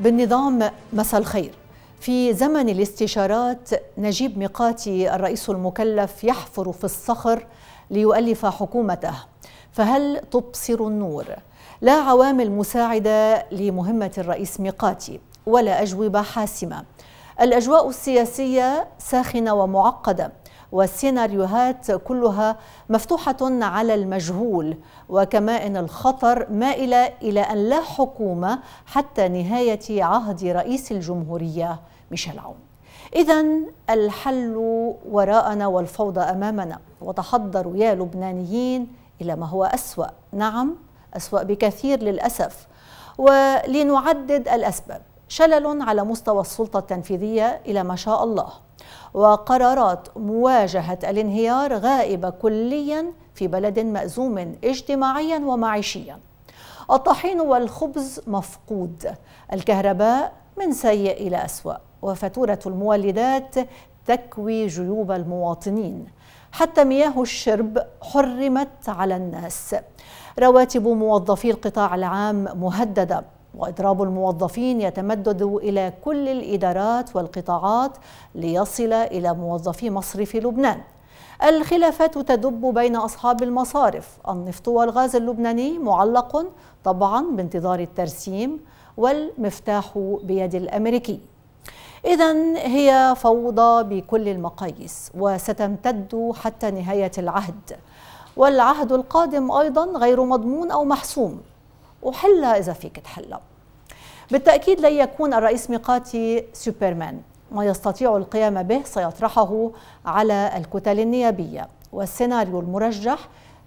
بالنظام مساء الخير في زمن الاستشارات نجيب ميقاتي الرئيس المكلف يحفر في الصخر ليؤلف حكومته فهل تبصر النور لا عوامل مساعده لمهمه الرئيس ميقاتي ولا اجوبه حاسمه الاجواء السياسيه ساخنه ومعقده والسيناريوهات كلها مفتوحة على المجهول وكمائن الخطر مائلة إلى أن لا حكومة حتى نهاية عهد رئيس الجمهورية ميشيل عون إذا الحل وراءنا والفوضى أمامنا وتحضروا يا لبنانيين إلى ما هو أسوأ نعم أسوأ بكثير للأسف ولنعدد الأسباب شلل على مستوى السلطة التنفيذية إلى ما شاء الله وقرارات مواجهة الانهيار غائبة كليا في بلد مأزوم اجتماعيا ومعيشيا الطحين والخبز مفقود الكهرباء من سيء إلى أسوأ وفاتورة المولدات تكوي جيوب المواطنين حتى مياه الشرب حرمت على الناس رواتب موظفي القطاع العام مهدده واضراب الموظفين يتمدد الى كل الادارات والقطاعات ليصل الى موظفي مصرف لبنان الخلافات تدب بين اصحاب المصارف النفط والغاز اللبناني معلق طبعا بانتظار الترسيم والمفتاح بيد الامريكي إذا هي فوضى بكل المقاييس وستمتد حتى نهاية العهد والعهد القادم أيضا غير مضمون أو محسوم وحلها إذا فيك تحلها بالتأكيد لن يكون الرئيس ميقاتي سوبرمان ما يستطيع القيام به سيطرحه على الكتل النيابية والسيناريو المرجح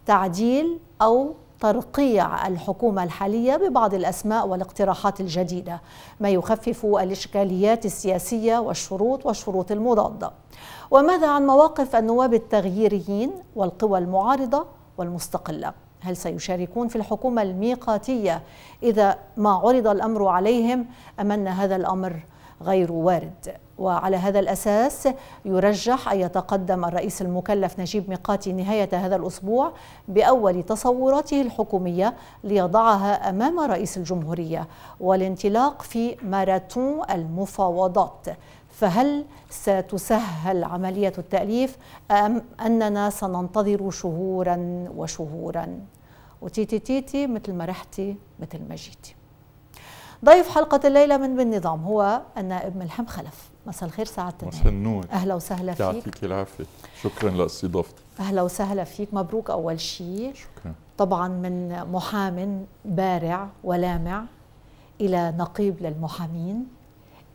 تعديل أو ترقيع الحكومة الحالية ببعض الأسماء والاقتراحات الجديدة ما يخفف الإشكاليات السياسية والشروط والشروط المضادة وماذا عن مواقف النواب التغييريين والقوى المعارضة والمستقلة هل سيشاركون في الحكومة الميقاتية إذا ما عرض الأمر عليهم أم أن هذا الأمر غير وارد وعلى هذا الأساس يرجح أن يتقدم الرئيس المكلف نجيب ميقاتي نهاية هذا الأسبوع بأول تصوراته الحكومية ليضعها أمام رئيس الجمهورية والانطلاق في ماراثون المفاوضات فهل ستسهل عملية التأليف أم أننا سننتظر شهورا وشهورا وتيتي تيتي مثل ما رحتي مثل ما جيتي ضيف حلقة الليلة من بالنظام هو النائب ملحم خلف مساء الخير سعادة مساء النور أهلا وسهلا فيك يعطيك العافية شكرا لاستضافتي أهلا وسهلا فيك مبروك أول شيء شكرا طبعا من محام بارع ولامع إلى نقيب للمحامين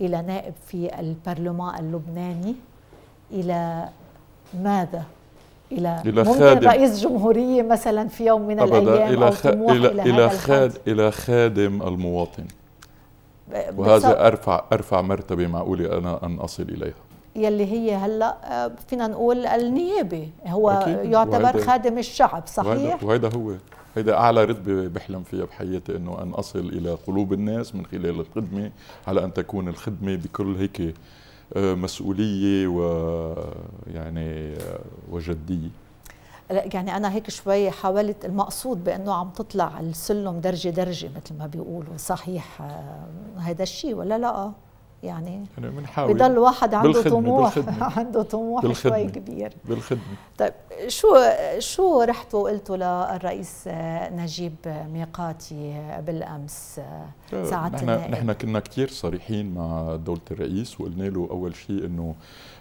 إلى نائب في البرلمان اللبناني إلى ماذا إلى, إلى ممكن خادم. رئيس جمهورية مثلا في يوم من الأيام إلى, أو خ... إلى, إلى, إلى, خاد... إلى خادم المواطن وهذا أرفع, أرفع مرتبة معقولة أنا أن أصل إليها يلي هي هلا آه، فينا نقول النيابه هو أكيد. يعتبر وهيدا. خادم الشعب صحيح وهذا هو هيدا أعلى رتبة بحلم فيها بحياتي أنه أن أصل إلى قلوب الناس من خلال الخدمة على أن تكون الخدمة بكل هيك آه، مسؤولية و يعني آه، وجدية لا يعني انا هيك شوي حاولت المقصود بانه عم تطلع السلم درجه درجه مثل ما بيقولوا صحيح هذا آه، الشيء ولا لا يعني, يعني بضل واحد عنده بالخدمة طموح بالخدمة عنده طموح بالخدمة شوي كبير بالخدمه طيب شو شو رحتوا قلتوا للرئيس نجيب ميقاتي بالامس آه، ساعه نحن كنا كثير صريحين مع دوله الرئيس وقلنا له اول شيء انه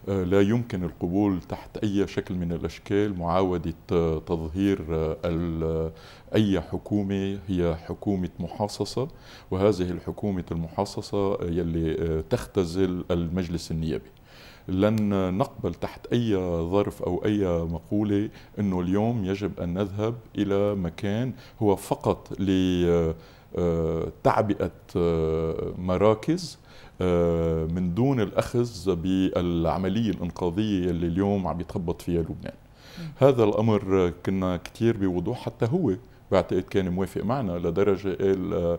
آه، لا يمكن القبول تحت أي شكل من الأشكال معاودة آه، تظهير آه، أي حكومة هي حكومة محاصصة وهذه الحكومة المحاصصة يلي تختزل المجلس النيابي لن نقبل تحت أي ظرف أو أي مقولة أنه اليوم يجب أن نذهب إلى مكان هو فقط لتعبئة مراكز آه، من دون الأخذ بالعملية الإنقاذية اللي اليوم عم يتخبط فيها لبنان هذا الأمر كنا كتير بوضوح حتى هو بعتقد كان موافق معنا لدرجة قال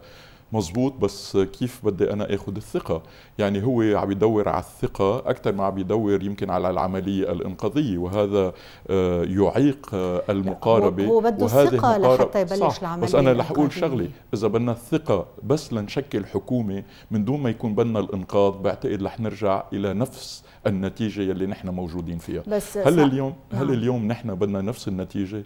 مزبوط بس كيف بدي انا اخذ الثقه يعني هو عم يدور على الثقه اكثر ما عم يدور يمكن على العمليه الانقاذيه وهذا آه، يعيق آه، المقاربه هو بده الثقه لحتى يبلش صح العمليه بس انا رح اقول شغله اذا بدنا الثقه بس لنشكل حكومه من دون ما يكون بدنا الانقاذ بعتقد رح نرجع الى نفس النتيجه يلي نحن موجودين فيها بس هل صح. اليوم هل نعم. اليوم نحن بدنا نفس النتيجه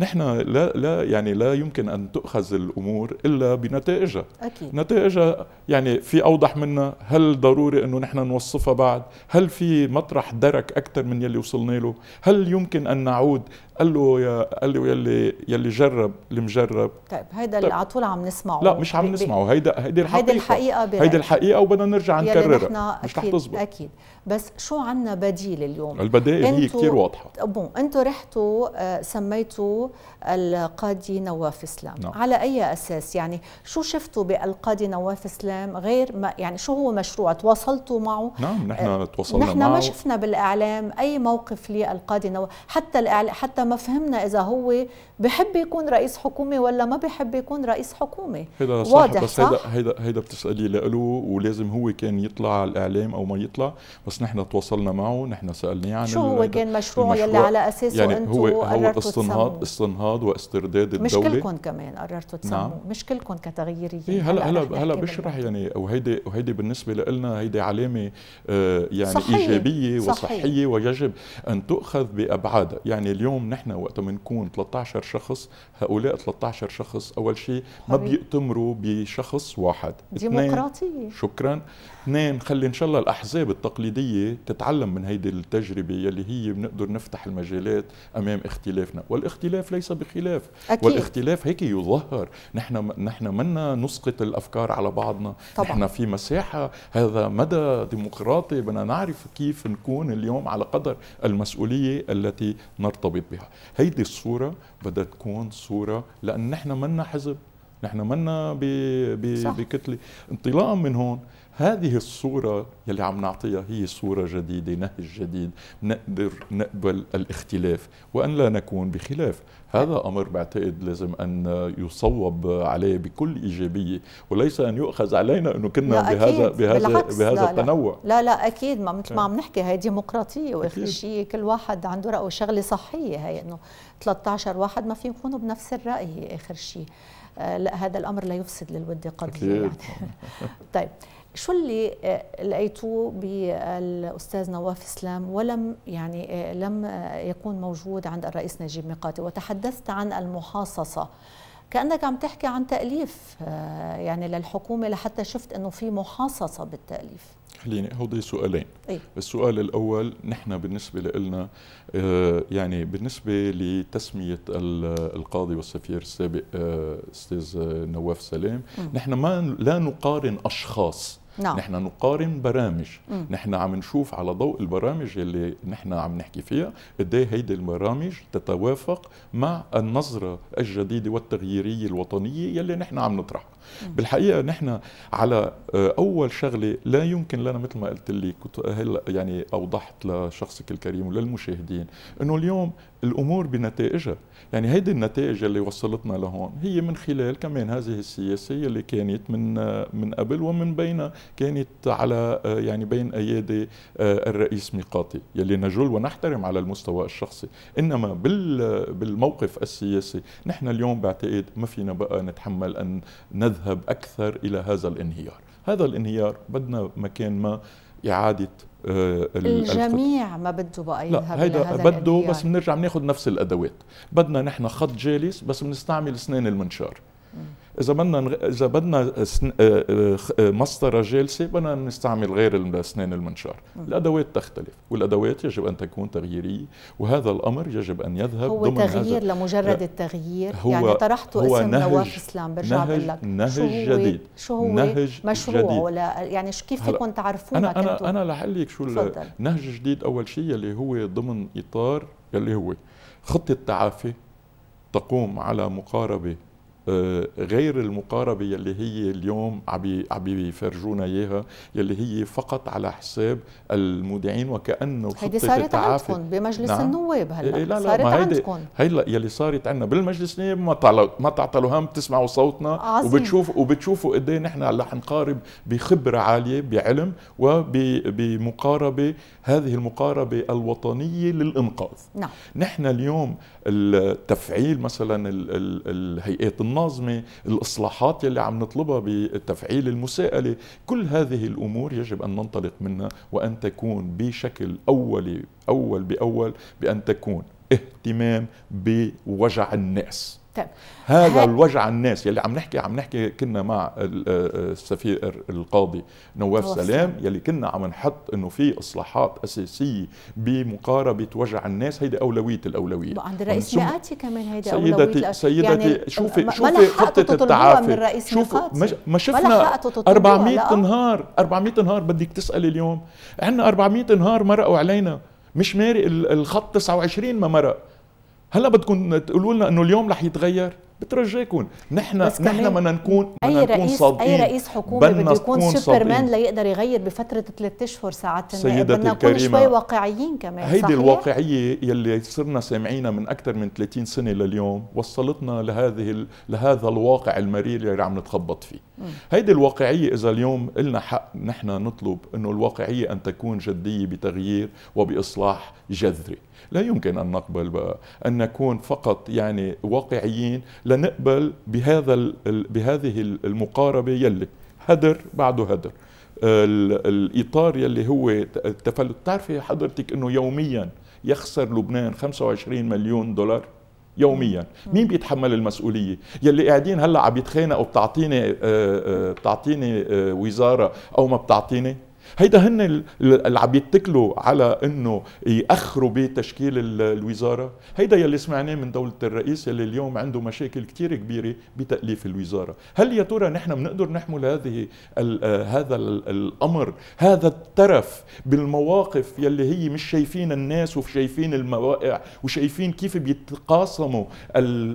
نحن لا لا يعني لا يمكن ان تؤخذ الامور الا بنتائجها أكيد. نتائجها يعني في اوضح منها هل ضروري انه نحن نوصفها بعد هل في مطرح درك اكثر من يلي وصلنا له هل يمكن ان نعود قال له يا قال له يلي يلي جرب اللي مجرب طيب هيدا اللي طيب. على طول عم نسمعه لا مش عم نسمعه هيدا هيدي الحقيقه هيدي الحقيقه برأيك. هيدي الحقيقه وبدنا نرجع نكررها مش رح تزبط اكيد بس شو عندنا بديل اليوم البدائل هي كثير واضحه بون انتم رحتوا آه، سميتوا القاضي نواف اسلام نعم. على اي اساس يعني شو شفتوا بالقاضي نواف اسلام غير ما يعني شو هو مشروع تواصلتوا معه نعم نحن آه، تواصلنا معه نحن ما شفنا بالاعلام اي موقف للقاضي نواف حتى الإعلام حتى ما فهمنا اذا هو بحب يكون رئيس حكومه ولا ما بحب يكون رئيس حكومه هيدا صح واضح بس صح؟ هيدا هيدا, هيدا بتسالي له ولازم هو كان يطلع على الاعلام او ما يطلع بس نحن تواصلنا معه نحن سالناه عن شو هو كان مشروع, يلي على اساسه يعني انتم هو هو استنهاض استنهاض واسترداد الدوله مش كلكم كمان قررتوا نعم. تسموه نعم. مش كلكم كتغييريين إيه، هلا هلا هلا, بشرح يعني وهيدي وهيدي بالنسبه لنا هيدي علامه آه، يعني صحيح. ايجابيه وصحيه صحيح. ويجب ان تؤخذ بابعادها يعني اليوم نحن نحن وقت بنكون 13 شخص هؤلاء 13 شخص اول شيء ما بيأتمروا بشخص واحد ديمقراطيه شكرا اثنين خلي ان شاء الله الاحزاب التقليديه تتعلم من هيدي التجربه يلي هي بنقدر نفتح المجالات امام اختلافنا والاختلاف ليس بخلاف أكيد. والاختلاف هيك يظهر نحن نحن منا نسقط الافكار على بعضنا طبعا. نحن في مساحه هذا مدى ديمقراطي بدنا نعرف كيف نكون اليوم على قدر المسؤوليه التي نرتبط بها هيدي الصوره بدها تكون صوره لان نحن منا حزب نحن منا بكتله انطلاقا من هون هذه الصورة يلي عم نعطيها هي صورة جديدة نهج جديد نقدر نقبل الاختلاف وأن لا نكون بخلاف هذا أمر بعتقد لازم أن يصوب عليه بكل إيجابية وليس أن يؤخذ علينا أنه كنا بهذا بهذا بهذا لا التنوع لا لا أكيد ما مثل ما عم نحكي هي ديمقراطية وآخر شيء كل واحد عنده رأي وشغلة صحية هي أنه 13 واحد ما فيهم يكونوا بنفس الرأي آخر شيء آه لا هذا الأمر لا يفسد للود قضية يعني. طيب شو اللي آه، لقيتوه بالاستاذ نواف اسلام ولم يعني آه، لم آه، يكون موجود عند الرئيس نجيب ميقاتي وتحدثت عن المحاصصه كانك عم تحكي عن تاليف يعني للحكومه لحتى شفت انه في محاصصه بالتاليف خليني هودي سؤالين أي. السؤال الاول نحن بالنسبه لنا يعني بالنسبه لتسميه القاضي والسفير السابق استاذ نواف سلام نحن ما لا نقارن اشخاص نعم. نحن نقارن برامج نحن عم نشوف على ضوء البرامج اللي نحن عم نحكي فيها قد ايه هيدي البرامج تتوافق مع النظره الجديده والتغييريه الوطنيه يلي نحن عم نطرحها بالحقيقه نحن على آه، اول شغله لا يمكن لنا مثل ما قلت لي كنت هلا يعني اوضحت لشخصك الكريم وللمشاهدين انه اليوم الامور بنتائجها يعني هيدي النتائج اللي وصلتنا لهون هي من خلال كمان هذه السياسه اللي كانت من آه، من قبل ومن بين كانت على آه، يعني بين ايادي الرئيس ميقاتي يلي نجل ونحترم على المستوى الشخصي انما بالموقف السياسي نحن اليوم بعتقد ما فينا بقى نتحمل ان نذ نذهب أكثر إلى هذا الانهيار هذا الانهيار بدنا مكان ما إعادة آه، الجميع ما بده بقى يذهب لا هيدا بده بس بنرجع بناخذ نفس الادوات بدنا نحن خط جالس بس بنستعمل اسنان المنشار اذا بدنا اذا بدنا مسطره آه، آه، آه، جالسه بدنا نستعمل غير الاسنان المنشار الادوات تختلف والادوات يجب ان تكون تغييريه وهذا الامر يجب ان يذهب هو ضمن تغيير هذا لمجرد التغيير هو يعني طرحته هو اسم نهج نواف اسلام برجع نهج بقول لك نهج شو هو جديد شو هو نهج مشروع جديد. ولا يعني كيف فيكم تعرفوه انا انا انا لك شو نهج جديد اول شيء اللي هو ضمن اطار اللي هو خطه تعافي تقوم على مقاربه آه، غير المقاربه يلي هي اليوم عم عم يفرجونا اياها يلي هي فقط على حساب المودعين وكانه هيدي صارت عندكم بمجلس نعم. النواب هلا إيه لا لا صارت عندكم هلا يلي صارت عندنا بالمجلس النواب ما ما تعطلوا هم بتسمعوا صوتنا عظيم. وبتشوف وبتشوفوا قد ايه نحن رح نقارب بخبره عاليه بعلم وبمقاربه هذه المقاربه الوطنيه للانقاذ نعم نحن اليوم التفعيل مثلا الهيئات النظر المنظمة الإصلاحات اللي عم نطلبها بتفعيل المساءلة كل هذه الأمور يجب أن ننطلق منها وأن تكون بشكل أولي أول بأول بأن تكون اهتمام بوجع الناس طيب. هذا ه... الوجع الناس يلي عم نحكي عم نحكي كنا مع آه، آه، السفير القاضي نواف سلام, سلام يلي كنا عم نحط انه في اصلاحات اساسيه بمقاربه وجع الناس هيدي اولويه الاولويه عند الرئيس يعني مئاتي كمان هيدي سيدتي اولويه سيدتي يعني شوفي شوفي خطه التعافي شوفي ما شفنا 400 نهار 400 نهار بدك تسالي اليوم عندنا 400 نهار مرقوا علينا مش مارق الخط 29 ما مرق هلا بدكم تقولوا لنا انه اليوم رح يتغير بترجاكم نحن نحن بدنا نكون اي رئيس صادقين. اي رئيس حكومه بده يكون سوبرمان ليقدر يغير بفتره ثلاث اشهر ساعات بدنا نكون شوي واقعيين كمان هيدي الواقعيه يلي صرنا سامعينها من اكثر من 30 سنه لليوم وصلتنا لهذه لهذا الواقع المرير اللي عم نتخبط فيه هيدي الواقعيه اذا اليوم إلنا حق نحن نطلب انه الواقعيه ان تكون جديه بتغيير وباصلاح جذري لا يمكن أن نقبل بقى أن نكون فقط يعني واقعيين لنقبل بهذا بهذه المقاربة يلي هدر بعده هدر الإطار يلي هو التفلت تعرفي حضرتك أنه يوميا يخسر لبنان 25 مليون دولار يوميا مين بيتحمل المسؤوليه يلي قاعدين هلا عم يتخانقوا بتعطيني آه، آه، بتعطيني آه، وزاره او ما بتعطيني هيدا هن اللي عم يتكلوا على انه ياخروا بتشكيل الوزاره هيدا يلي سمعناه من دوله الرئيس اللي اليوم عنده مشاكل كثير كبيره بتاليف الوزاره هل يا ترى نحن بنقدر نحمل هذه آه، هذا الامر هذا الترف بالمواقف يلي هي مش شايفين الناس وشايفين المواقع وشايفين كيف بيتقاسموا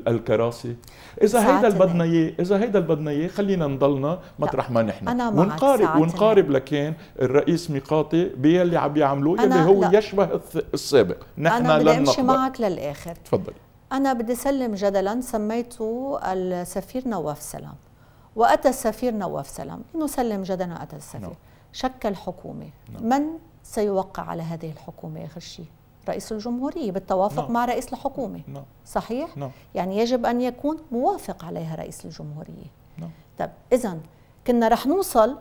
الكراسي اذا هيدا اللي بدنا اياه اذا هيدا اللي بدنا اياه خلينا نضلنا مطرح ما نحن أنا ونقارب ونقارب لكان الرئيس ميقاتي باللي عم يعملوه يلي هو لا. يشبه السابق نحن أنا بدي امشي معك للاخر تفضل انا بدي سلم جدلا سميته السفير نواف سلام واتى السفير نواف سلام نسلم جدلا اتى السفير no. نعم. شكل حكومه no. نعم. من سيوقع على هذه الحكومه اخر شيء رئيس الجمهورية بالتوافق no. نعم. مع رئيس الحكومة no. نعم. صحيح؟ no. نعم. يعني يجب أن يكون موافق عليها رئيس الجمهورية no. طب إذا كنا رح نوصل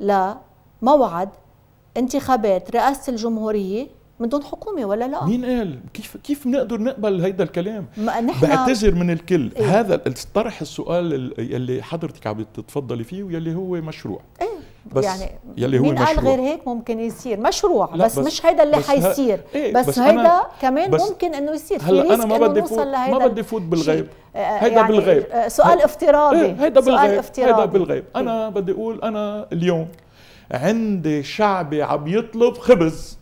لموعد انتخابات رئاسة الجمهورية من دون حكومه ولا لا مين قال كيف كيف بنقدر نقبل هيدا الكلام ما نحن بعتذر من الكل إيه؟ هذا طرح السؤال اللي حضرتك عم تتفضلي فيه واللي هو مشروع إيه؟ بس يعني يلي هو مين قال غير هيك ممكن يصير مشروع بس, بس مش هيدا اللي بس حيصير إيه بس, بس هيدا كمان بس ممكن انه يصير هلا انا ما بدي فوت ما بدي فوت بالغيب آه، آه، هيدا يعني بالغيب آه، سؤال افتراضي إيه هيدا بالغيب سؤال افتراضي هيدا بالغيب إيه. انا بدي اقول انا اليوم عندي شعبي عم يطلب خبز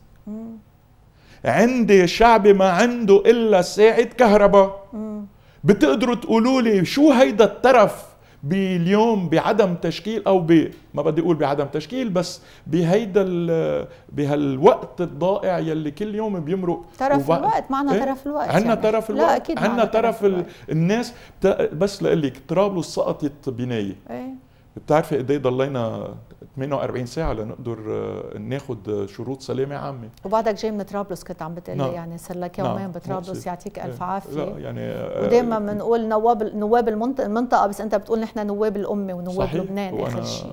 عندي شعبي ما عنده الا ساعه كهرباء بتقدروا تقولوا لي شو هيدا الترف باليوم بعدم تشكيل او ب ما بدي اقول بعدم تشكيل بس بهيدا بهالوقت الضائع يلي كل يوم بيمرق طرف وب... الوقت معنا إيه؟ ترف الوقت عندنا يعني. الوقت لا اكيد عندنا طرف, ال... الناس بت... بس لقلك ترابلس سقطت بنايه ايه بتعرفي قد ايه ضلينا 48 ساعه لنقدر آه، ناخد آه، شروط سلامه عامه وبعدك جاي من طرابلس كنت عم بتقلي نعم. يعني صار لك يومين نعم. بطرابلس يعطيك الف إيه. عافيه لا يعني آه، ودائما بنقول نواب نواب المنطقه بس انت بتقول نحن نواب الامه ونواب صحيح. لبنان اخر شيء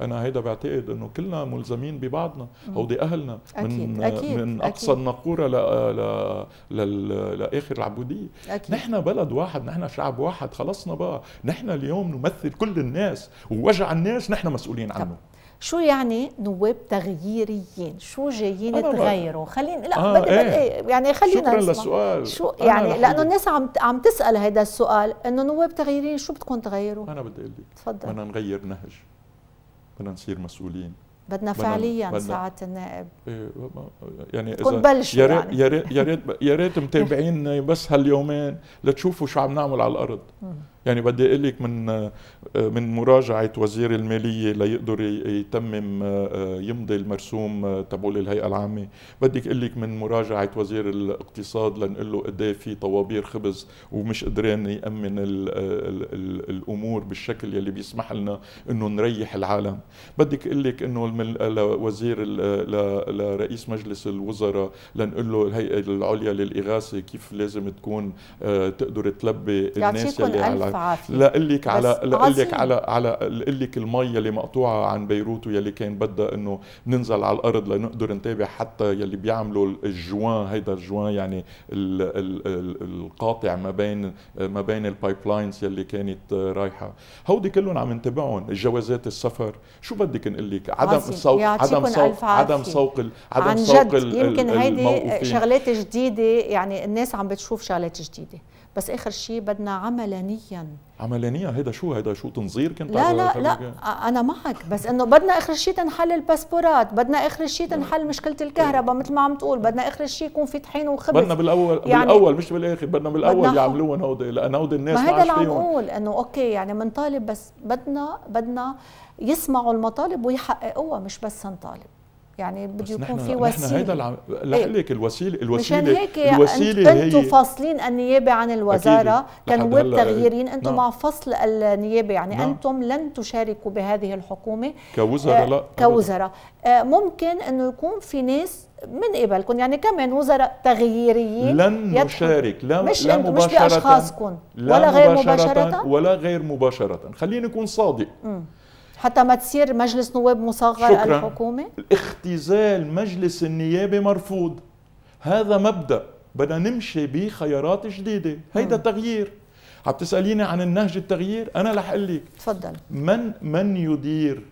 انا هيدا بعتقد انه كلنا ملزمين ببعضنا دي اهلنا أكيد. من أكيد. من اقصى الناقوره النقوره ل... ل... لاخر العبوديه أكيد. نحن بلد واحد نحن شعب واحد خلصنا بقى نحن اليوم نمثل كل الناس ووجع الناس نحن مسؤولين عنه طب. شو يعني نواب تغييريين؟ شو جايين تغيروا؟ خلينا لا آه بدي إيه. إيه. يعني خلينا شكرا للسؤال شو يعني لانه الناس عم عم تسال هذا السؤال انه نواب تغييريين شو بدكم تغيروا؟ انا بدي اقول لك تفضل بدنا نغير نهج بدنا نصير مسؤولين بدنا فعليا بدنا سعاده النائب إيه، يعني تكون بلشوا يا يعني. يا ريت يا ريت متابعينا بس هاليومين لتشوفوا شو عم نعمل على الارض يعني بدي اقول لك من آه، من مراجعه وزير الماليه ليقدر يتمم آه، آه، يمضي المرسوم تبول الهيئه العامه بدك اقول لك من مراجعه وزير الاقتصاد لنقول له قد إيه في طوابير خبز ومش قدران يامن الـ الـ الـ الامور بالشكل يلي بيسمح لنا انه نريح العالم بدك اقول لك انه وزير لرئيس مجلس الوزراء لنقول له الهيئه العليا للاغاثه كيف لازم تكون تقدر تلبي يعني الناس يلي على العافيه لا لك على لا لك على على لك المي اللي مقطوعه عن بيروت ويلي كان بدها انه ننزل على الارض لنقدر نتابع حتى يلي بيعملوا الجوان هيدا الجوان يعني الـ الـ الـ القاطع ما بين ما بين البايب لاينز يلي كانت رايحه هودي كلهم عم نتابعهم جوازات السفر شو بدك نقول لك عدم سوق عدم سوق عدم سوق عدم سوق يمكن هيدي شغلات جديده يعني الناس عم بتشوف شغلات جديده بس اخر شيء بدنا عملانيا عملانيا هيدا شو هيدا شو تنظير كنت لا لا لا انا معك بس انه بدنا اخر شيء تنحل الباسبورات بدنا اخر شيء تنحل مشكله الكهرباء مثل ما عم تقول بدنا اخر شيء يكون في طحين وخبز بدنا بالاول يعني بالاول مش بالاخر بدنا بالاول يعملوها يعملوهم هودي لان هودي الناس ما هذا اللي عم اقول انه اوكي يعني بنطالب بس بدنا بدنا يسمعوا المطالب ويحققوها مش بس نطالب يعني بده يكون في وسيله هيدا العم... إيه. لك الوسيله الوسيله مشان هيك الوسيله انتم هي... فاصلين النيابه عن الوزاره كنواب إيه. تغييرين انتم نعم. مع فصل النيابه يعني نعم. انتم لن تشاركوا بهذه الحكومه كوزراء آه لا كوزراء آه ممكن انه يكون في ناس من قبلكم يعني كمان وزراء تغييريين لن نشارك لا مش لا مباشرة مش باشخاصكم ولا غير مباشرة, مباشرة ولا غير مباشرة خليني اكون صادق م. حتى ما تصير مجلس نواب مصغر شكرا. الحكومة اختزال مجلس النيابة مرفوض هذا مبدأ بدنا نمشي بخيارات جديدة هيدا تغيير عم تسأليني عن النهج التغيير أنا رح أقول لك تفضل من من يدير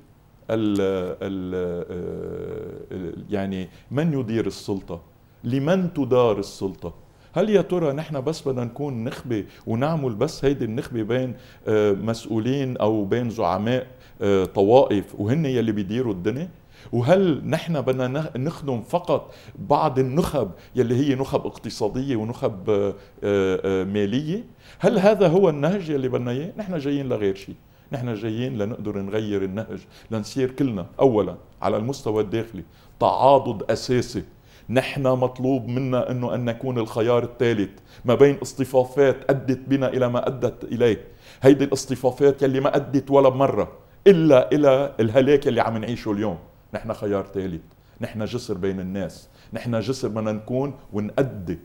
ال ال آه، يعني من يدير السلطة لمن تدار السلطة هل يا ترى نحن بس بدنا نكون نخبة ونعمل بس هيدي النخبة بين آه، مسؤولين أو بين زعماء آه، طوائف وهن يلي بيديروا الدنيا وهل نحن بدنا نخدم فقط بعض النخب يلي هي نخب اقتصادية ونخب آه، آه، مالية هل هذا هو النهج يلي بدنا إياه نحن جايين لغير شيء نحن جايين لنقدر نغير النهج لنصير كلنا أولا على المستوى الداخلي تعاضد أساسي نحن مطلوب منا أنه أن نكون الخيار الثالث ما بين اصطفافات أدت بنا إلى ما أدت إليه هيدي الاصطفافات يلي ما أدت ولا مرة الا الى الهلاك اللي عم نعيشه اليوم نحن خيار ثالث نحن جسر بين الناس نحن جسر بدنا نكون ونأدي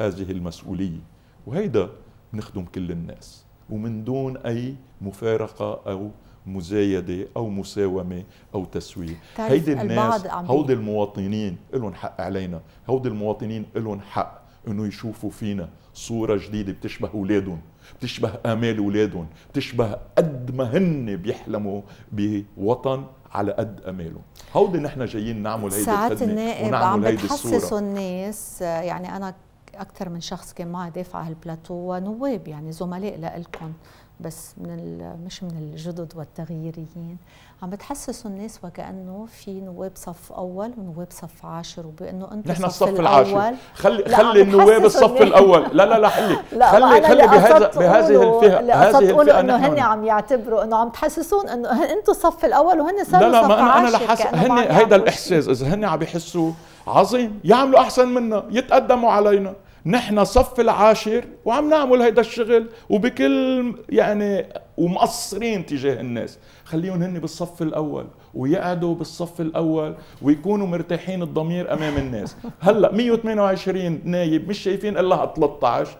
هذه المسؤولية وهيدا بنخدم كل الناس ومن دون أي مفارقة أو مزايدة أو مساومة أو تسوية هيدي الناس هودي المواطنين لهم حق علينا هودي المواطنين لهم حق انه يشوفوا فينا صورة جديدة بتشبه اولادهم بتشبه آمال أولادهم بتشبه قد ما هن بيحلموا بوطن على قد اماله هودي نحن جايين نعمل هيدي ساعات النائب عم بتحسسوا الناس يعني انا اكثر من شخص كان معي دافع هالبلاتو ونواب يعني زملاء لكم بس من مش من الجدد والتغييريين عم بتحسسوا الناس وكانه في نواب صف اول ونواب صف عاشر وبانه انتم نحن الصف العاشر خلي خلي النواب الصف الاول لا لا لا حلي لا خلي خلي بهذا بهذه الفئه هذه الفئه انه هن عم يعتبروا انه عم تحسسون انه انتم الصف الاول وهن صاروا لا لا ما انا انا لحس هن هيدا الاحساس اذا هن عم يحسوا عظيم يعملوا احسن منا يتقدموا علينا نحن صف العاشر وعم نعمل هيدا الشغل وبكل يعني ومقصرين تجاه الناس خليهم هن بالصف الاول ويقعدوا بالصف الاول ويكونوا مرتاحين الضمير امام الناس هلا 128 نايب مش شايفين الا 13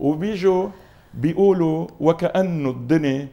وبيجوا بيقولوا وكانه الدنيا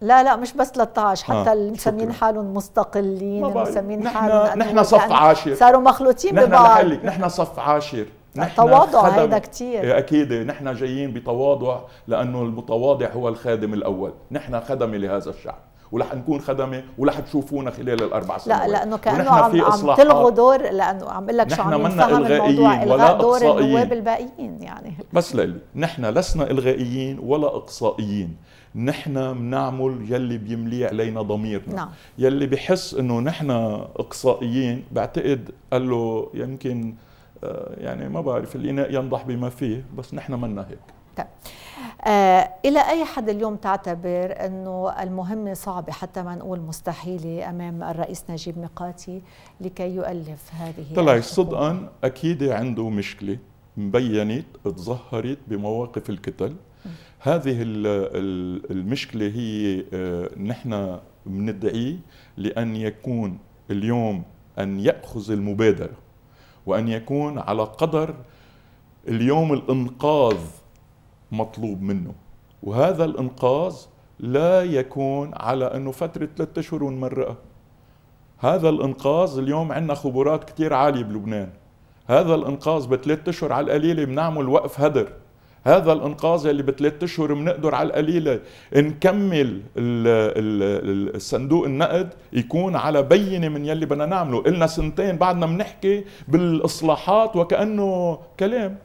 لا لا مش بس 13 حتى آه اللي مسمين حالهم مستقلين مسمين حالهم نحن نحن صف يعني عاشر صاروا مخلوطين نحن ببعض نحن صف عاشر التواضع هذا كتير إيه، اكيد نحن جايين بتواضع لانه المتواضع هو الخادم الاول نحن خدمه لهذا الشعب ورح نكون خدمه ورح تشوفونا خلال الاربع سنوات لا لانه كانه عم, في عم تلغوا دور لانه عم بقول لك شو عم نفهم الموضوع الغاء دور إقصائيين. النواب الباقيين يعني بس ليلي نحن لسنا الغائيين ولا اقصائيين نحن بنعمل يلي بيملي علينا ضميرنا نعم. يلي بحس انه نحن اقصائيين بعتقد قال له يمكن آه، يعني ما بعرف الإناء ينضح بما فيه بس نحن منا هيك طيب. آه إلى أي حد اليوم تعتبر أنه المهمة صعبة حتى ما نقول مستحيلة أمام الرئيس نجيب ميقاتي لكي يؤلف هذه طلع صدقا أكيد عنده مشكلة مبينت تظهرت بمواقف الكتل هذه المشكلة هي آه، نحن بندعي لأن يكون اليوم أن يأخذ المبادرة وأن يكون على قدر اليوم الإنقاذ مطلوب منه وهذا الإنقاذ لا يكون على أنه فترة ثلاثة أشهر ونمرقها هذا الإنقاذ اليوم عندنا خبرات كتير عالية بلبنان هذا الإنقاذ بثلاثة أشهر على القليلة بنعمل وقف هدر هذا الانقاذ اللي بثلاث اشهر بنقدر على القليله نكمل الصندوق النقد يكون على بينه من يلي بدنا نعمله قلنا سنتين بعدنا بنحكي بالاصلاحات وكانه كلام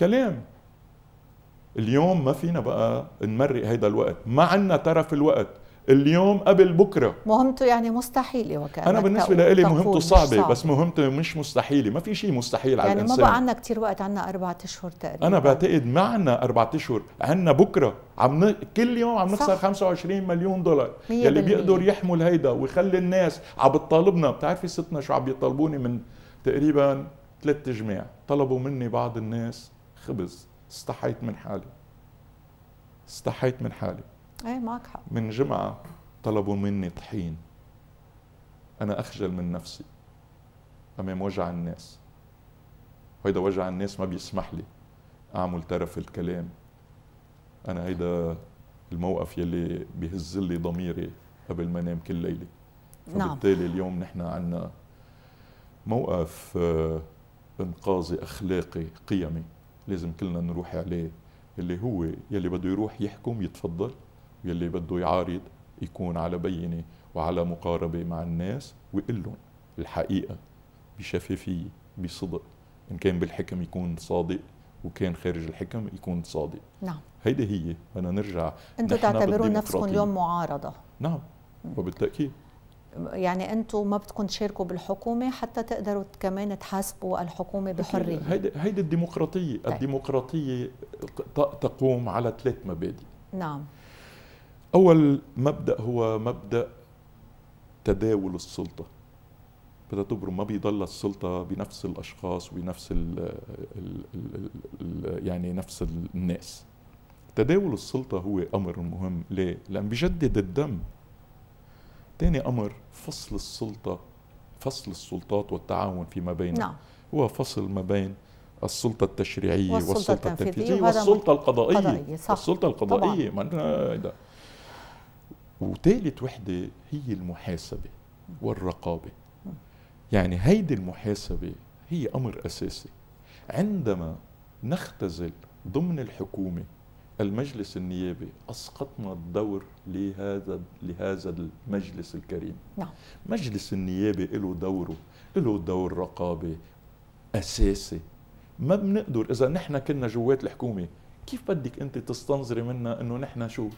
كلام اليوم ما فينا بقى نمرق هيدا الوقت ما عندنا ترف الوقت اليوم قبل بكره مهمته يعني مستحيله وكانك انا بالنسبه لي مهمته صعبه صعب. بس مهمته مش مستحيله ما في شيء مستحيل يعني على الانسان يعني ما بقى عندنا كثير وقت عندنا أربعة اشهر تقريبا انا بعتقد ما عندنا أربعة اشهر عندنا بكره عم ن... كل يوم عم نخسر 25 مليون دولار يلي بيقدر يحمل هيدا ويخلي الناس عم بتطالبنا بتعرفي ستنا شو عم بيطالبوني من تقريبا ثلاث جماع طلبوا مني بعض الناس خبز استحيت من حالي استحيت من حالي ايه معك حق من جمعه طلبوا مني طحين انا اخجل من نفسي امام وجع الناس هيدا وجع الناس ما بيسمح لي اعمل ترف الكلام انا هيدا الموقف يلي بيهز لي ضميري قبل ما انام كل ليله نعم. فبالتالي وبالتالي اليوم نحن عندنا موقف آه، انقاذي اخلاقي قيمي لازم كلنا نروح عليه اللي هو يلي بده يروح يحكم يتفضل يلي بده يعارض يكون على بينه وعلى مقاربه مع الناس ويقول لهم الحقيقه بشفافيه بصدق ان كان بالحكم يكون صادق وكان خارج الحكم يكون صادق نعم هيدي هي بدنا نرجع انتم تعتبرون نفسكم اليوم معارضه نعم وبالتاكيد يعني انتم ما بدكم تشاركوا بالحكومه حتى تقدروا كمان تحاسبوا الحكومه بحريه هيدي هيدي الديمقراطيه طيب. الديمقراطيه تقوم على ثلاث مبادئ نعم أول مبدأ هو مبدأ تداول السلطة تبرم ما بيضل السلطة بنفس الأشخاص وبنفس الـ الـ الـ الـ يعني نفس الناس تداول السلطة هو أمر مهم ليه؟ لأن بجدد الدم تاني أمر فصل السلطة فصل السلطات والتعاون فيما بينها نعم. هو فصل ما بين السلطة التشريعية والسلطة, والسلطة التنفيذية والسلطة القضائية, القضائية. صح. السلطة القضائية طبعا. وثالث وحدة هي المحاسبة والرقابة يعني هيدي المحاسبة هي أمر أساسي عندما نختزل ضمن الحكومة المجلس النيابي أسقطنا الدور لهذا لهذا المجلس الكريم نعم. مجلس النيابي له دوره له دور رقابة أساسي ما بنقدر إذا نحن كنا جوات الحكومة كيف بدك أنت تستنظري منا أنه نحن شو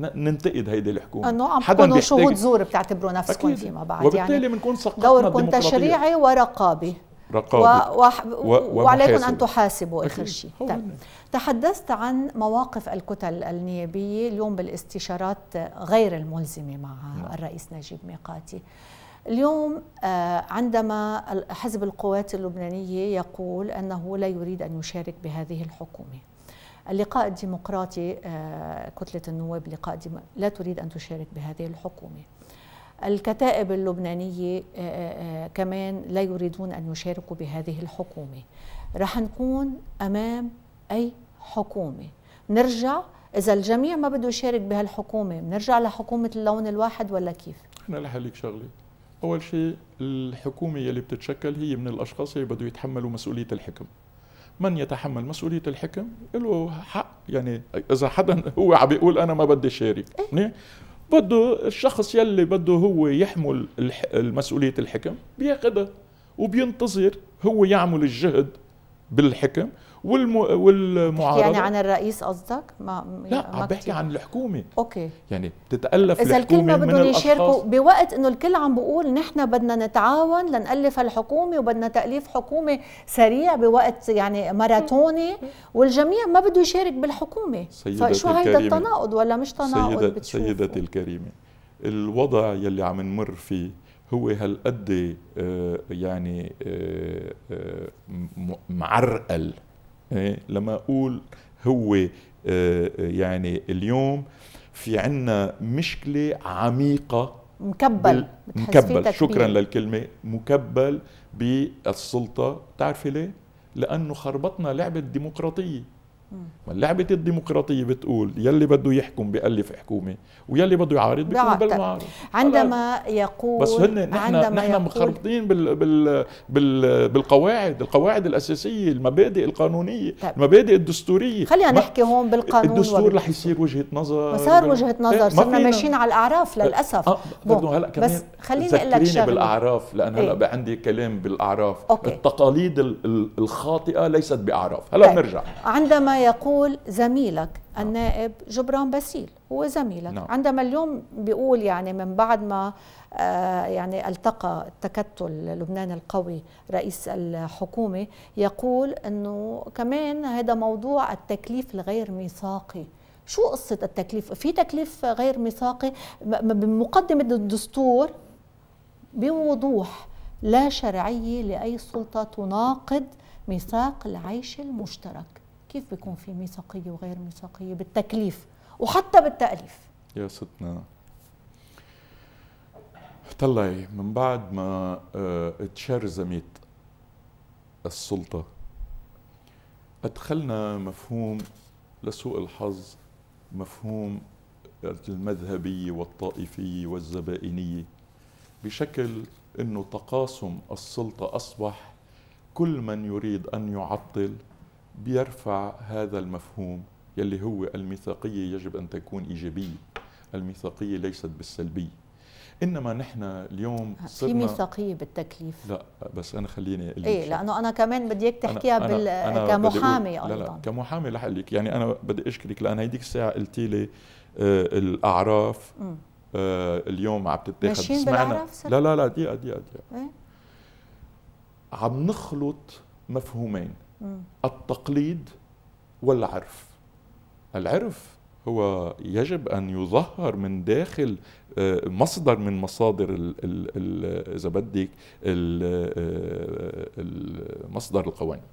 ننتقد هيدي الحكومه انه عم تكونوا شهود زور بتعتبروا نفسكم فيما بعد يعني وبالتالي يعني بنكون سقطنا دوركم تشريعي ورقابي رقابي و... و... و... وعليكم ان تحاسبوا اخر شيء طيب. تحدثت عن مواقف الكتل النيابيه اليوم بالاستشارات غير الملزمه مع نعم. الرئيس نجيب ميقاتي اليوم آه، عندما حزب القوات اللبنانيه يقول انه لا يريد ان يشارك بهذه الحكومه اللقاء الديمقراطي آه، كتلة النواب لقاء لا تريد أن تشارك بهذه الحكومة الكتائب اللبنانية آه، آه، كمان لا يريدون أن يشاركوا بهذه الحكومة رح نكون أمام أي حكومة نرجع إذا الجميع ما بده يشارك بهالحكومة بنرجع لحكومة اللون الواحد ولا كيف؟ أنا رح لك شغلة أول شيء الحكومة اللي بتتشكل هي من الأشخاص اللي بده يتحملوا مسؤولية الحكم من يتحمل مسؤوليه الحكم له حق يعني اذا حدا هو عم بيقول انا ما بدي شارك إيه. منيح بده الشخص يلي بده هو يحمل مسؤوليه الحكم بياخذها وبينتظر هو يعمل الجهد بالحكم والمعارضه يعني عن الرئيس قصدك ما لا يعني عم بحكي عن الحكومه اوكي يعني بتتالف اذا الكل ما بدهم يشاركوا بوقت انه الكل عم بقول نحن بدنا نتعاون لنالف الحكومه وبدنا تاليف حكومه سريع بوقت يعني ماراثوني والجميع ما بده يشارك بالحكومه سيدتي فشو هيدا التناقض ولا مش تناقض سيدة سيدتي الكريمه الوضع يلي عم نمر فيه هو هالقد آه، يعني آه، آه، معرقل إيه، لما اقول هو يعني اليوم في عنا مشكله عميقه مكبل مكبل شكرا للكلمه مكبل بالسلطه بتعرفي ليه لانه خربطنا لعبه ديمقراطيه ما اللعبة الديمقراطية بتقول يلي بده يحكم بيألف حكومة ويلي بده يعارض بيكون بالمعارض عندما يقول بس هن نحن نحن مخربطين بال بال بال بالقواعد القواعد الأساسية المبادئ القانونية طيب. المبادئ الدستورية خلينا نحكي هون بالقانون الدستور رح يصير وجهة نظر صار وجهة إيه، نظر ايه صرنا ماشيين على الأعراف آه، للأسف أه هلا كمان بس خليني أقول لك شغلة بالأعراف لأن هلا ايه؟ عندي كلام بالأعراف أوكي. التقاليد الخاطئة ليست بأعراف هلا طيب. بنرجع عندما يقول زميلك نعم. النائب جبران باسيل هو زميلك نعم. عندما اليوم بيقول يعني من بعد ما آه، يعني التقى التكتل اللبناني القوي رئيس الحكومة يقول أنه كمان هذا موضوع التكليف الغير ميثاقي شو قصة التكليف؟ في تكليف غير ميثاقي بمقدمة الدستور بوضوح لا شرعية لأي سلطة تناقض ميثاق العيش المشترك كيف بيكون في ميثاقيه وغير ميثاقيه بالتكليف وحتى بالتاليف يا ستنا طلعي من بعد ما آه، تشرزمت السلطه أدخلنا مفهوم لسوء الحظ مفهوم المذهبية والطائفية والزبائنية بشكل أنه تقاسم السلطة أصبح كل من يريد أن يعطل بيرفع هذا المفهوم يلي هو الميثاقية يجب أن تكون إيجابية الميثاقية ليست بالسلبية انما نحن اليوم صرنا في ميثاقيه بالتكليف لا بس انا خليني ايه لانه انا كمان بدي اياك تحكيها أنا بال... أنا كمحامي ايضا لا لا كمحامي رح لك يعني انا بدي اشكرك لان هيديك الساعه قلتي لي آه الاعراف آه اليوم عم تتاخذ سمعنا لا لا لا دقيقه دقيقه دقيقه إيه؟ عم نخلط مفهومين التقليد والعرف العرف هو يجب ان يظهر من داخل آه، مصدر من مصادر اذا بدك آه، مصدر القوانين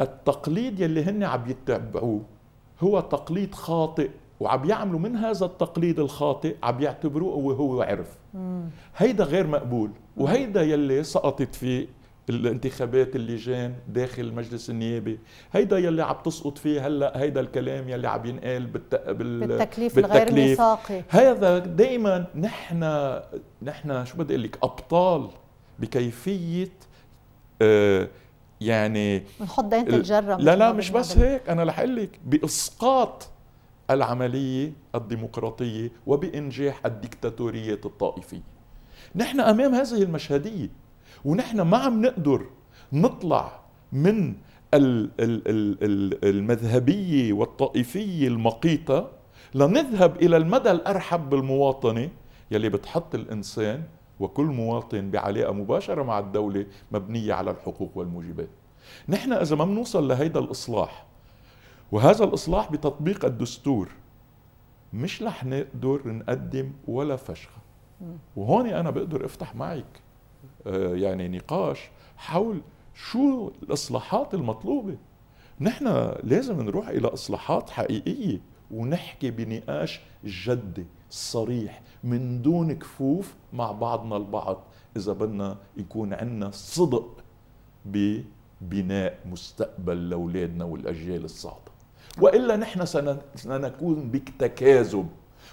التقليد يلي هن عم يتبعوه هو تقليد خاطئ وعم يعملوا من هذا التقليد الخاطئ عم يعتبروه وهو عرف هيدا غير مقبول وهيدا يلي سقطت فيه الانتخابات اللجان داخل المجلس النيابي هيدا يلي عم تسقط فيه هلا هيدا الكلام يلي عم ينقال بالت... بال... بالتكليف, بالتكليف الغير ميثاقي هذا دائما نحن نحن شو بدي اقول لك ابطال بكيفيه آه يعني نحط دينة الجرة لا لا مش بس هيك أنا رح لك بإسقاط العملية الديمقراطية وبإنجاح الدكتاتوريات الطائفية نحن أمام هذه المشهدية ونحن ما عم نقدر نطلع من المذهبية والطائفية المقيتة لنذهب إلى المدى الأرحب بالمواطنة يلي بتحط الإنسان وكل مواطن بعلاقة مباشرة مع الدولة مبنية على الحقوق والموجبات نحن إذا ما بنوصل لهيدا الإصلاح وهذا الإصلاح بتطبيق الدستور مش رح نقدر نقدم ولا فشخة وهون أنا بقدر أفتح معك آه، يعني نقاش حول شو الاصلاحات المطلوبه نحن لازم نروح الى اصلاحات حقيقيه ونحكي بنقاش جدي صريح من دون كفوف مع بعضنا البعض اذا بدنا يكون عندنا صدق ببناء مستقبل لاولادنا والاجيال الصعبه والا نحن سنكون بتكاذب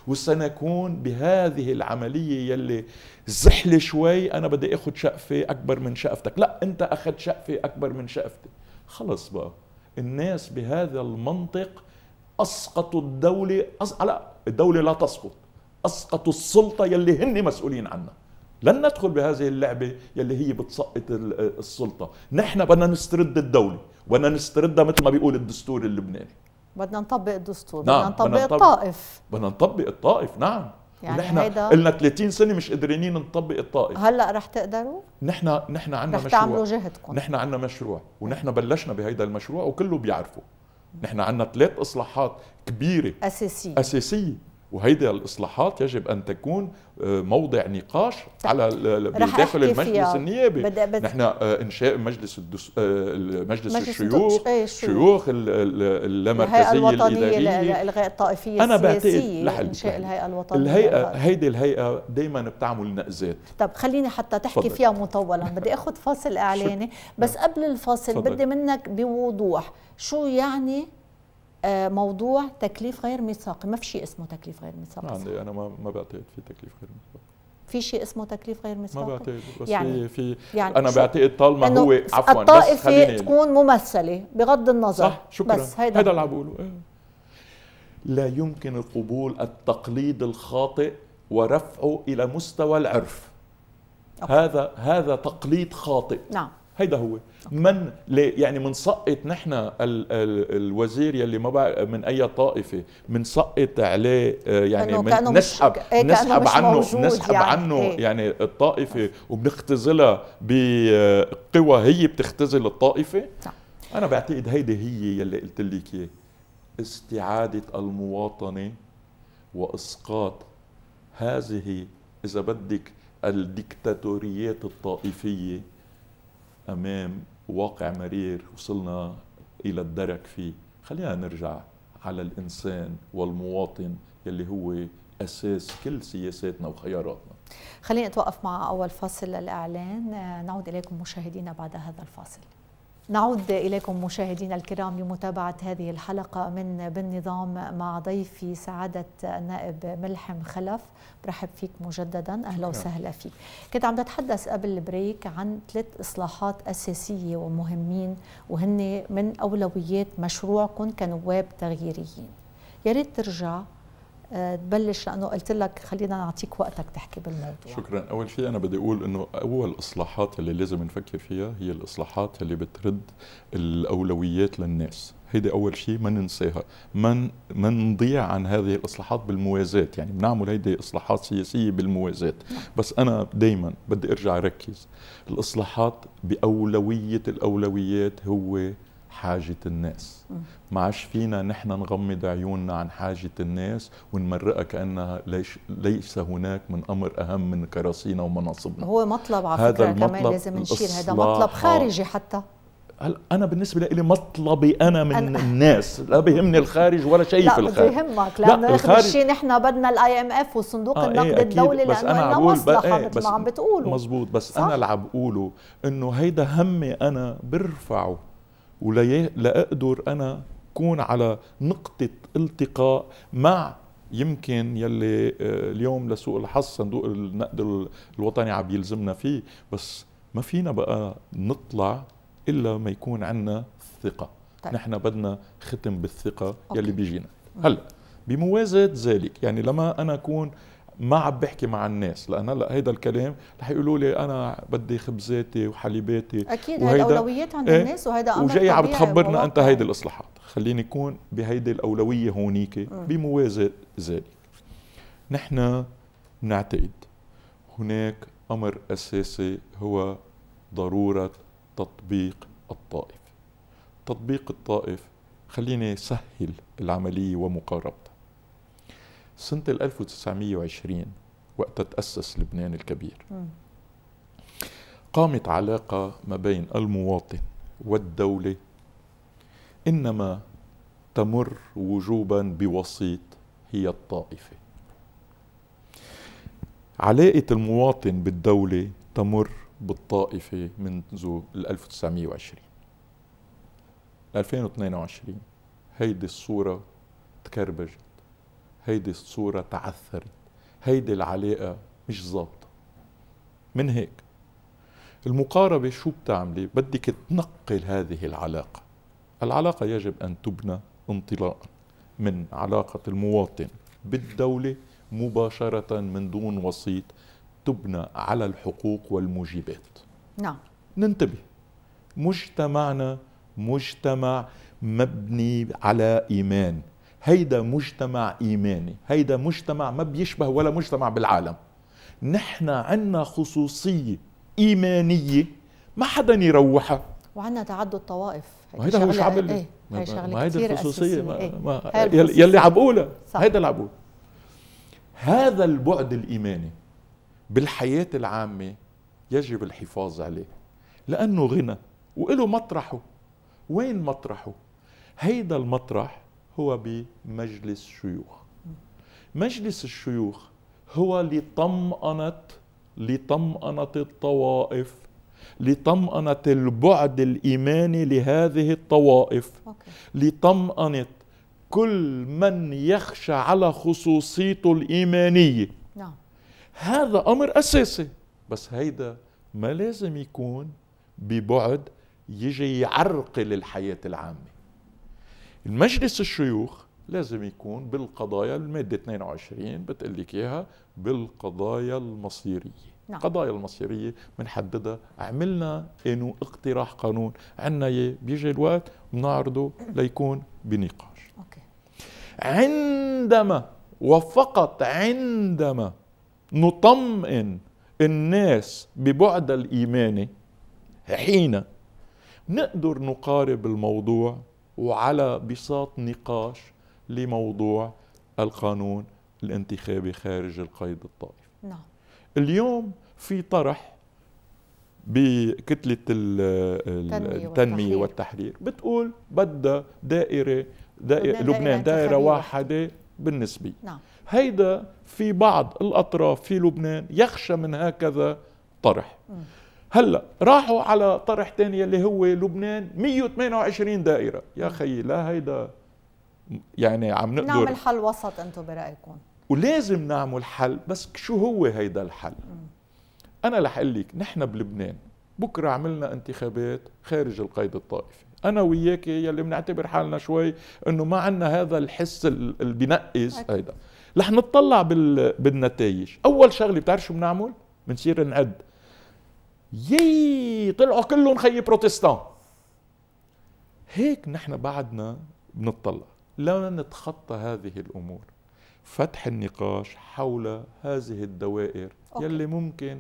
وسنكون بهذه العملية يلي زحلة شوي أنا بدي أخذ شقفة أكبر من شقفتك لا أنت أخذت شقفة أكبر من شقفتي خلص بقى الناس بهذا المنطق أسقطوا الدولة أس... لا الدولة لا تسقط أسقطوا السلطة يلي هن مسؤولين عنها لن ندخل بهذه اللعبة يلي هي بتسقط السلطة نحن بدنا نسترد الدولة بدنا نستردها مثل ما بيقول الدستور اللبناني بدنا نطبق الدستور نعم. بدنا نطبق الطائف بدنا نطبق الطائف نعم يعني نحن هيدا قلنا 30 سنه مش قادرين نطبق الطائف هلا رح تقدروا نحن نحن عندنا مشروع تعملوا جهدكم نحن عندنا مشروع ونحن بلشنا بهيدا المشروع وكله بيعرفه نحن عندنا ثلاث اصلاحات كبيره اساسيه اساسيه وهيدي الاصلاحات يجب ان تكون آه، موضع نقاش على داخل المجلس فيها. النيابي نحن آه، انشاء مجلس الدس... آه، مجلس, مجلس الشيوخ ايه شيوخ اللامركزيه الوطنيه لالغاء الطائفيه انا السياسيه انشاء الهيئه الوطنيه الهيئه هيدي الهيئه دائما بتعمل نقزات طب خليني حتى تحكي فضل. فيها مطولا بدي اخذ فاصل اعلاني بس نعم. قبل الفاصل فضل. بدي منك بوضوح شو يعني آه، موضوع تكليف غير ميثاقي ما في شيء اسمه تكليف غير ميثاقي ما عندي انا ما ما بعتقد في تكليف غير ميثاقي في شيء اسمه تكليف غير ميثاقي ما بعتقد بس يعني في يعني انا بعتقد طالما هو عفوا الطائفه بس خليني تكون ممثله بغض النظر صح شكرا بس هيدا هيدا اللي عم بقوله إيه. لا يمكن قبول التقليد الخاطئ ورفعه الى مستوى العرف أوكي. هذا هذا تقليد خاطئ نعم هيدا هو من يعني من سقط نحن الوزير يلي ما من اي طائفه من سقط عليه آه، يعني من نسحب إيه نسحب عنه نسحب يعني عنه إيه. يعني الطائفه وبنختزلها بقوى هي بتختزل الطائفه صح. نعم. انا بعتقد هيدي هي يلي قلت لك اياه استعاده المواطنه واسقاط هذه اذا بدك الدكتاتوريات الطائفيه امام واقع مرير وصلنا إلى الدرك فيه خلينا نرجع على الإنسان والمواطن يلي هو أساس كل سياساتنا وخياراتنا خلينا نتوقف مع أول فاصل للاعلان نعود إليكم مشاهدينا بعد هذا الفاصل نعود إليكم مشاهدينا الكرام لمتابعة هذه الحلقة من بالنظام مع ضيفي سعادة النائب ملحم خلف برحب فيك مجددا أهلا وسهلا فيك كنت عم تتحدث قبل البريك عن ثلاث إصلاحات أساسية ومهمين وهن من أولويات مشروعكم كنواب تغييريين يا ريت ترجع تبلش لانه قلت لك خلينا نعطيك وقتك تحكي بالموضوع شكرا اول شيء انا بدي اقول انه اول الاصلاحات اللي لازم نفكر فيها هي الاصلاحات اللي بترد الاولويات للناس هيدي اول شيء ما ننساها ما ما نضيع عن هذه الاصلاحات بالموازاه يعني بنعمل هيدي اصلاحات سياسيه بالموازاه بس انا دائما بدي ارجع اركز الاصلاحات باولويه الاولويات هو حاجة الناس ما عادش فينا نحن نغمض عيوننا عن حاجة الناس ونمرقها كأنها ليش ليس هناك من أمر أهم من كراسينا ومناصبنا هو مطلب على هذا فكرة المطلب كمان لازم نشير هذا مطلب خارجي حتى انا بالنسبه لي مطلبي انا من أنا الناس لا بيهمني الخارج ولا شيء في الخارج لا بيهمك لانه اخر شيء نحن بدنا الاي ام اف وصندوق آه النقد إيه الدولي بس لانه انا مصلحه إيه، مثل ما عم بتقولوا مزبوط بس صح؟ انا اللي عم بقوله انه هيدا همي انا برفعه ولا اقدر انا كون على نقطة التقاء مع يمكن يلي آه، اليوم لسوء الحظ صندوق النقد الوطني عم يلزمنا فيه بس ما فينا بقى نطلع الا ما يكون عندنا ثقة طيب. نحن بدنا ختم بالثقه أوكي. يلي بيجينا هلا بموازاه ذلك يعني لما انا اكون ما عم بحكي مع الناس لان هلا هيدا الكلام رح يقولوا لي انا بدي خبزاتي وحليباتي اكيد وهيدا الاولويات عند إيه؟ الناس وهيدا امر وجاي عم تخبرنا انت هيدي الاصلاحات خليني اكون بهيدي الاولويه هونيك بموازاه ذلك نحن نعتقد هناك امر اساسي هو ضروره تطبيق الطائف تطبيق الطائف خليني سهل العمليه ومقاربتها سنة 1920 وقت تأسس لبنان الكبير قامت علاقة ما بين المواطن والدولة إنما تمر وجوبا بوسيط هي الطائفة علاقة المواطن بالدولة تمر بالطائفة منذ 1920 2022 هيدي الصورة تكربجت هيدي الصورة تعثرت هيدي العلاقة مش ظابطة من هيك المقاربة شو بتعملي بدك تنقل هذه العلاقة العلاقة يجب أن تبنى انطلاقا من علاقة المواطن بالدولة مباشرة من دون وسيط تبنى على الحقوق والموجبات نعم ننتبه مجتمعنا مجتمع مبني على إيمان هيدا مجتمع إيماني هيدا مجتمع ما بيشبه ولا مجتمع بالعالم نحن عنا خصوصية إيمانية ما حدا يروحها وعنا تعدد طوائف هيدا هو شعب إيه، اللي ما هيدا الخصوصية إيه. يلي عم بقولها هيدا اللي عم هذا البعد الإيماني بالحياة العامة يجب الحفاظ عليه لأنه غنى وإله مطرحه وين مطرحه هيدا المطرح هو بمجلس شيوخ مجلس الشيوخ هو لطمأنة لطمأنة الطوائف لطمأنة البعد الإيماني لهذه الطوائف أوكي. لطمأنة كل من يخشى على خصوصيته الإيمانية نعم. هذا أمر أساسي بس هيدا ما لازم يكون ببعد يجي يعرقل الحياة العامة المجلس الشيوخ لازم يكون بالقضايا المادة 22 بتقول لك إياها بالقضايا المصيرية نعم. القضايا المصيرية بنحددها عملنا قانون اقتراح قانون عنا بيجي الوقت بنعرضه ليكون بنقاش أوكي. عندما وفقط عندما نطمئن الناس ببعد الإيماني حين نقدر نقارب الموضوع وعلى بساط نقاش لموضوع القانون الانتخابي خارج القيد الطائف نعم. اليوم في طرح بكتلة التنمية, والتحرير, بتقول بدها دائرة, دائرة لبنان دائرة واحدة بالنسبة نعم. هيدا في بعض الأطراف في لبنان يخشى من هكذا طرح م. هلا راحوا على طرح ثاني اللي هو لبنان 128 دائره يا خيي لا هيدا يعني عم نقدر نعمل حل وسط انتم برايكم ولازم نعمل حل بس شو هو هيدا الحل م. انا رح اقول لك نحن بلبنان بكره عملنا انتخابات خارج القيد الطائفي انا وياك يلي بنعتبر حالنا شوي انه ما عندنا هذا الحس اللي بنقز هيدا رح نطلع بالنتائج اول شغله بتعرف شو بنعمل بنصير نعد يي طلعوا كلهم خي بروتستان هيك نحن بعدنا بنطلع لا نتخطى هذه الامور فتح النقاش حول هذه الدوائر أوكي. يلي ممكن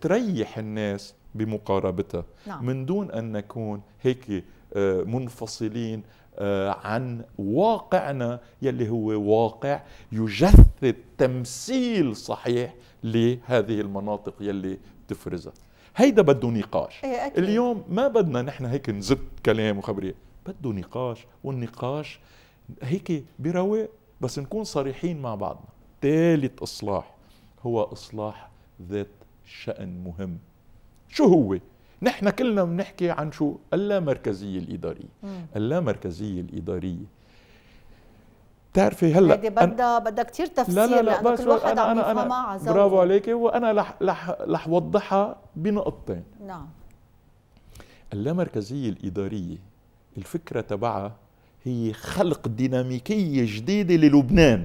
تريح الناس بمقاربتها نعم. من دون ان نكون هيك آه، منفصلين آه، عن واقعنا يلي هو واقع يجسد تمثيل صحيح لهذه المناطق يلي تفرزها هيدا بده نقاش إيه أكيد. اليوم ما بدنا نحن هيك نزت كلام وخبريه بده نقاش والنقاش هيك برواق بس نكون صريحين مع بعضنا ثالث اصلاح هو اصلاح ذات شأن مهم شو هو نحن كلنا بنحكي عن شو اللامركزيه الاداريه اللامركزيه الاداريه بتعرفي هلا هيدي بدها بدها كثير تفسير لا لا لا بس كل واحد أنا عم يفهمها على برافو عليكي وانا رح رح رح وضحها بنقطتين نعم اللامركزيه الاداريه الفكره تبعها هي خلق ديناميكيه جديده للبنان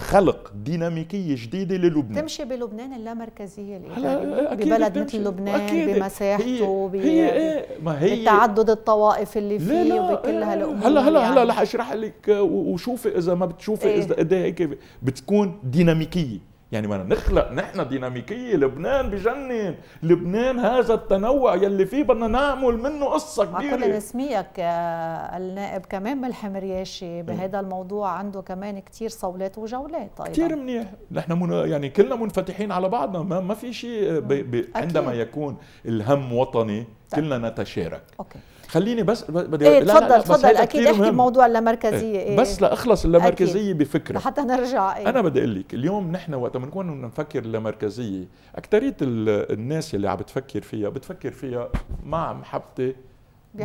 خلق ديناميكيه جديده للبنان تمشي بلبنان اللامركزيه الايطاليه ببلد مثل لبنان أكيد. بمساحته هي, بي... هي إيه، ما هي بتعدد الطوائف اللي فيه لا لا وبكل هالامور هلا هلا هلا يعني. رح اشرح لك وشوفي اذا ما بتشوفي إيه. اذا قد ايه هيك بتكون ديناميكيه يعني بدنا نخلق نحن ديناميكيه لبنان بجنن لبنان هذا التنوع يلي فيه بدنا نعمل منه قصه كبيره عقل اسميك آه، النائب كمان ملحم رياشي بهذا الموضوع عنده كمان كثير صولات وجولات ايضا كثير منيح نحن من يعني كلنا منفتحين على بعضنا ما, ما في شيء عندما يكون الهم وطني طيب. كلنا نتشارك أوكي. خليني بس بدي ايه تفضل لا تفضل اكيد احكي موضوع اللامركزيه ايه بس إيه. لاخلص اللامركزيه بفكره لحتى نرجع ايه انا بدي اقول لك اليوم نحن وقت بنكون بدنا نفكر اللامركزيه اكثريه الناس اللي عم بتفكر فيها بتفكر فيها مع محبتي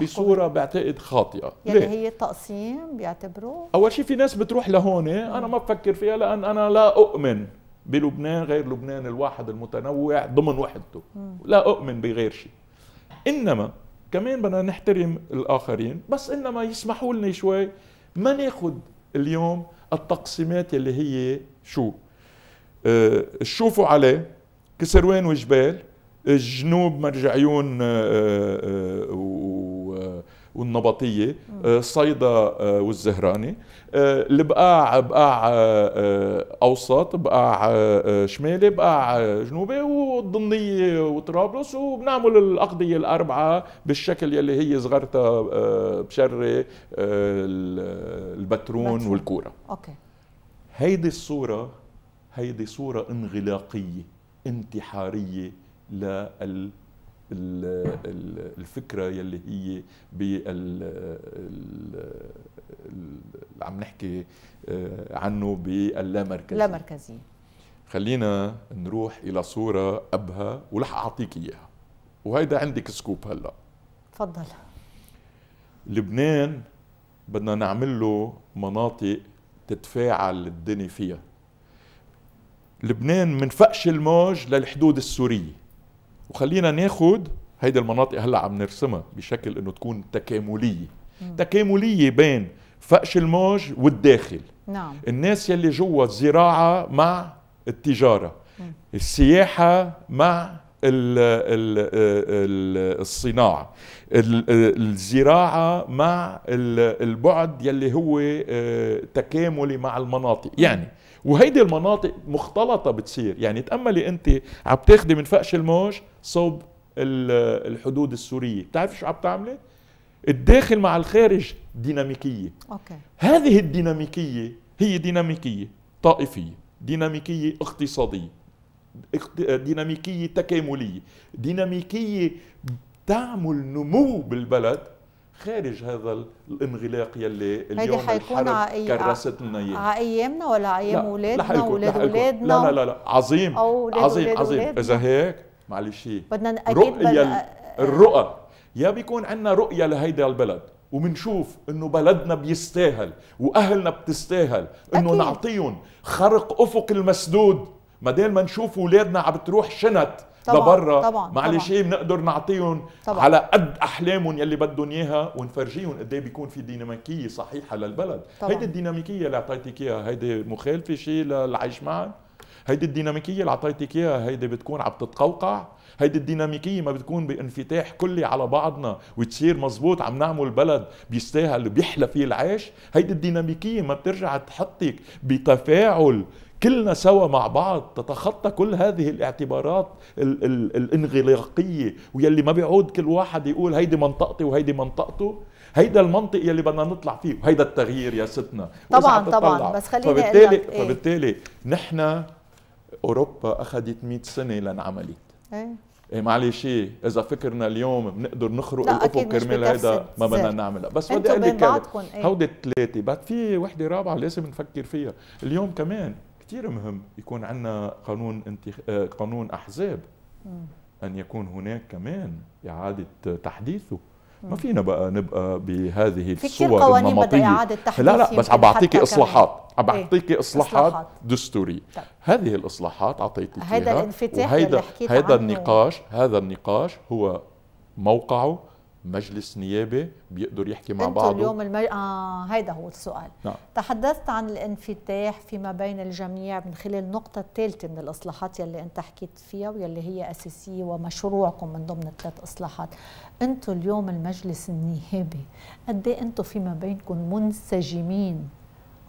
بصوره بعتقد خاطئه يعني ليه؟ هي تقسيم بيعتبروه اول شيء في ناس بتروح لهون إيه، انا ما بفكر فيها لان انا لا اؤمن بلبنان غير لبنان الواحد المتنوع ضمن وحدته لا اؤمن بغير شيء انما كمان بدنا نحترم الاخرين بس انما يسمحوا لنا شوي ما ناخذ اليوم التقسيمات اللي هي شو أه شوفوا عليه كسروان وجبال الجنوب مرج عيون أه أه والنبطيه آه، صيدا آه، والزهراني آه، البقاع بقاع اوسط بقاع شمالي بقاع جنوبي والضنيه وطرابلس وبنعمل الاقضيه الاربعه بالشكل يلي هي صغرتها بشره البترون والكوره اوكي هيدي الصوره هيدي صوره انغلاقيه انتحاريه لل الفكره يلي هي بال عم نحكي آه، عنه باللامركزيه اللامركزيه خلينا نروح الى صوره ابهى ورح اعطيك اياها وهيدا عندك سكوب هلا تفضل لبنان بدنا نعمل له مناطق تتفاعل الدنيا فيها لبنان من فقش الموج للحدود السوريه وخلينا ناخد هيدي المناطق هلا عم نرسمها بشكل انه تكون تكامليه مم. تكامليه بين فقش الموج والداخل نعم. الناس يلي جوا الزراعه مع التجاره مم. السياحه مع الـ الـ الـ الصناعه الزراعه مع البعد يلي هو آه، تكاملي مع المناطق يعني مم. وهيدي المناطق مختلطه بتصير يعني تاملي انت عم تاخدي من فقش الموج صوب الحدود السوريه بتعرفي شو عم تعملي الداخل مع الخارج ديناميكيه أوكي. هذه الديناميكيه هي ديناميكيه طائفيه ديناميكيه اقتصاديه ديناميكيه تكامليه ديناميكيه تعمل نمو بالبلد خارج هذا الانغلاق يلي اليوم حيكون كرست لنا اياه على ايامنا ولا ايام اولادنا واولاد اولادنا لا لا لا, لا. عظيم عظيم عظيم اذا هيك معلش بدنا رؤية الرؤى يا بيكون عندنا رؤية لهيدا البلد ومنشوف انه بلدنا بيستاهل واهلنا بتستاهل انه نعطيهم خرق افق المسدود ما دام ما نشوف اولادنا عم بتروح شنت طبعا معلش ايه بنقدر نعطيهم على قد احلامهم يلي بدهم اياها ونفرجيهم قد ايه بيكون في ديناميكيه صحيحه للبلد هيدي الديناميكيه اللي اعطيتك اياها هيدي مخالفه شيء للعيش معا هيدي الديناميكيه اللي اعطيتك اياها هيدي بتكون عم تتقوقع هيدي الديناميكية ما بتكون بانفتاح كلي على بعضنا وتصير مزبوط عم نعمل بلد بيستاهل بيحلى فيه العيش هيدي الديناميكية ما بترجع تحطك بتفاعل كلنا سوا مع بعض تتخطى كل هذه الاعتبارات ال ال الانغلاقية ويلي ما بيعود كل واحد يقول هيدي منطقتي وهيدي منطقته هيدا المنطق يلي بدنا نطلع فيه وهيدا التغيير يا ستنا طبعا طبعا بس خليني فبالتالي, إيه؟ فبالتالي نحن أوروبا أخذت 100 سنة لانعملت إيه؟ إيه معلش إيه، اذا فكرنا اليوم بنقدر نخرق الافق كرمال هيدا ما بدنا نعملها بس بدي اقول لك إيه. هودي الثلاثه بعد في وحده رابعه لازم نفكر فيها اليوم كمان كثير مهم يكون عندنا قانون انتخ... آه، قانون احزاب ان يكون هناك كمان اعاده تحديثه ما فينا بقى نبقى بهذه في الصور كثير قوانين بدها اعاده تحديث لا لا بس عم بعطيكي اصلاحات عم إيه. بعطيكي اصلاحات دستورية طيب. هذه الاصلاحات اعطيتك هذا الانفتاح اللي حكيت هذا النقاش هذا النقاش هو موقعه مجلس نيابي بيقدر يحكي مع بعضه اليوم المج... آه هيدا هو السؤال نعم. تحدثت عن الانفتاح فيما بين الجميع من خلال النقطة الثالثة من الإصلاحات يلي أنت حكيت فيها واللي هي أساسية ومشروعكم من ضمن الثلاث إصلاحات انتم اليوم المجلس النيابي قد إيه فيما بينكم منسجمين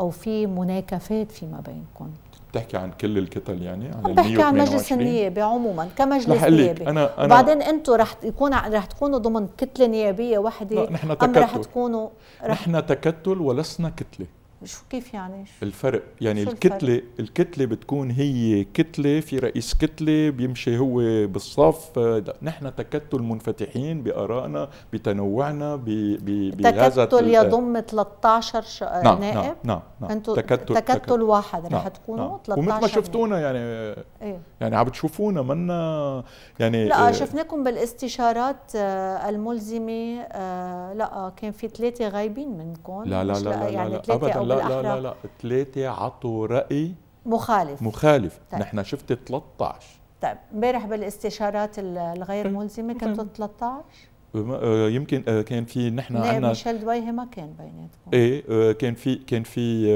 أو في مناكفات فيما بينكم بتحكي عن كل الكتل يعني عن بحكي عن مجلس النيابه عموما كمجلس نيابي أنا أنا بعدين انتم رح يكون رح تكونوا ضمن كتله نيابيه واحدة نحن تكتل. ام رح تكونوا رح نحن تكتل ولسنا كتله شو كيف يعني شو الفرق يعني شو الكتله الفرق؟ الكتله بتكون هي كتله في رئيس كتله بيمشي هو بالصف نحن تكتل منفتحين بارائنا بتنوعنا بهذا تكتل يضم 13 ش... نعم،, نعم نائب نعم نعم انتم تكتل, تكتل واحد نعم رح تكونوا نعم 13 ومثل ما شفتونا يعني ايه؟ يعني عم بتشوفونا منا يعني لا آه، شفناكم بالاستشارات آه، الملزمه آه، لا كان في ثلاثه غايبين منكم لا لا لا, لا, يعني لا, لا, لا لا, لا ابدا لا لا لا لا ثلاثة عطوا رأي مخالف مخالف طيب. نحن شفت 13 طيب امبارح بالاستشارات الغير إيه. ملزمة كانت 13 آه، يمكن آه، كان في نحن عندنا ميشيل دويهي ما كان بيناتكم ايه آه، كان في كان في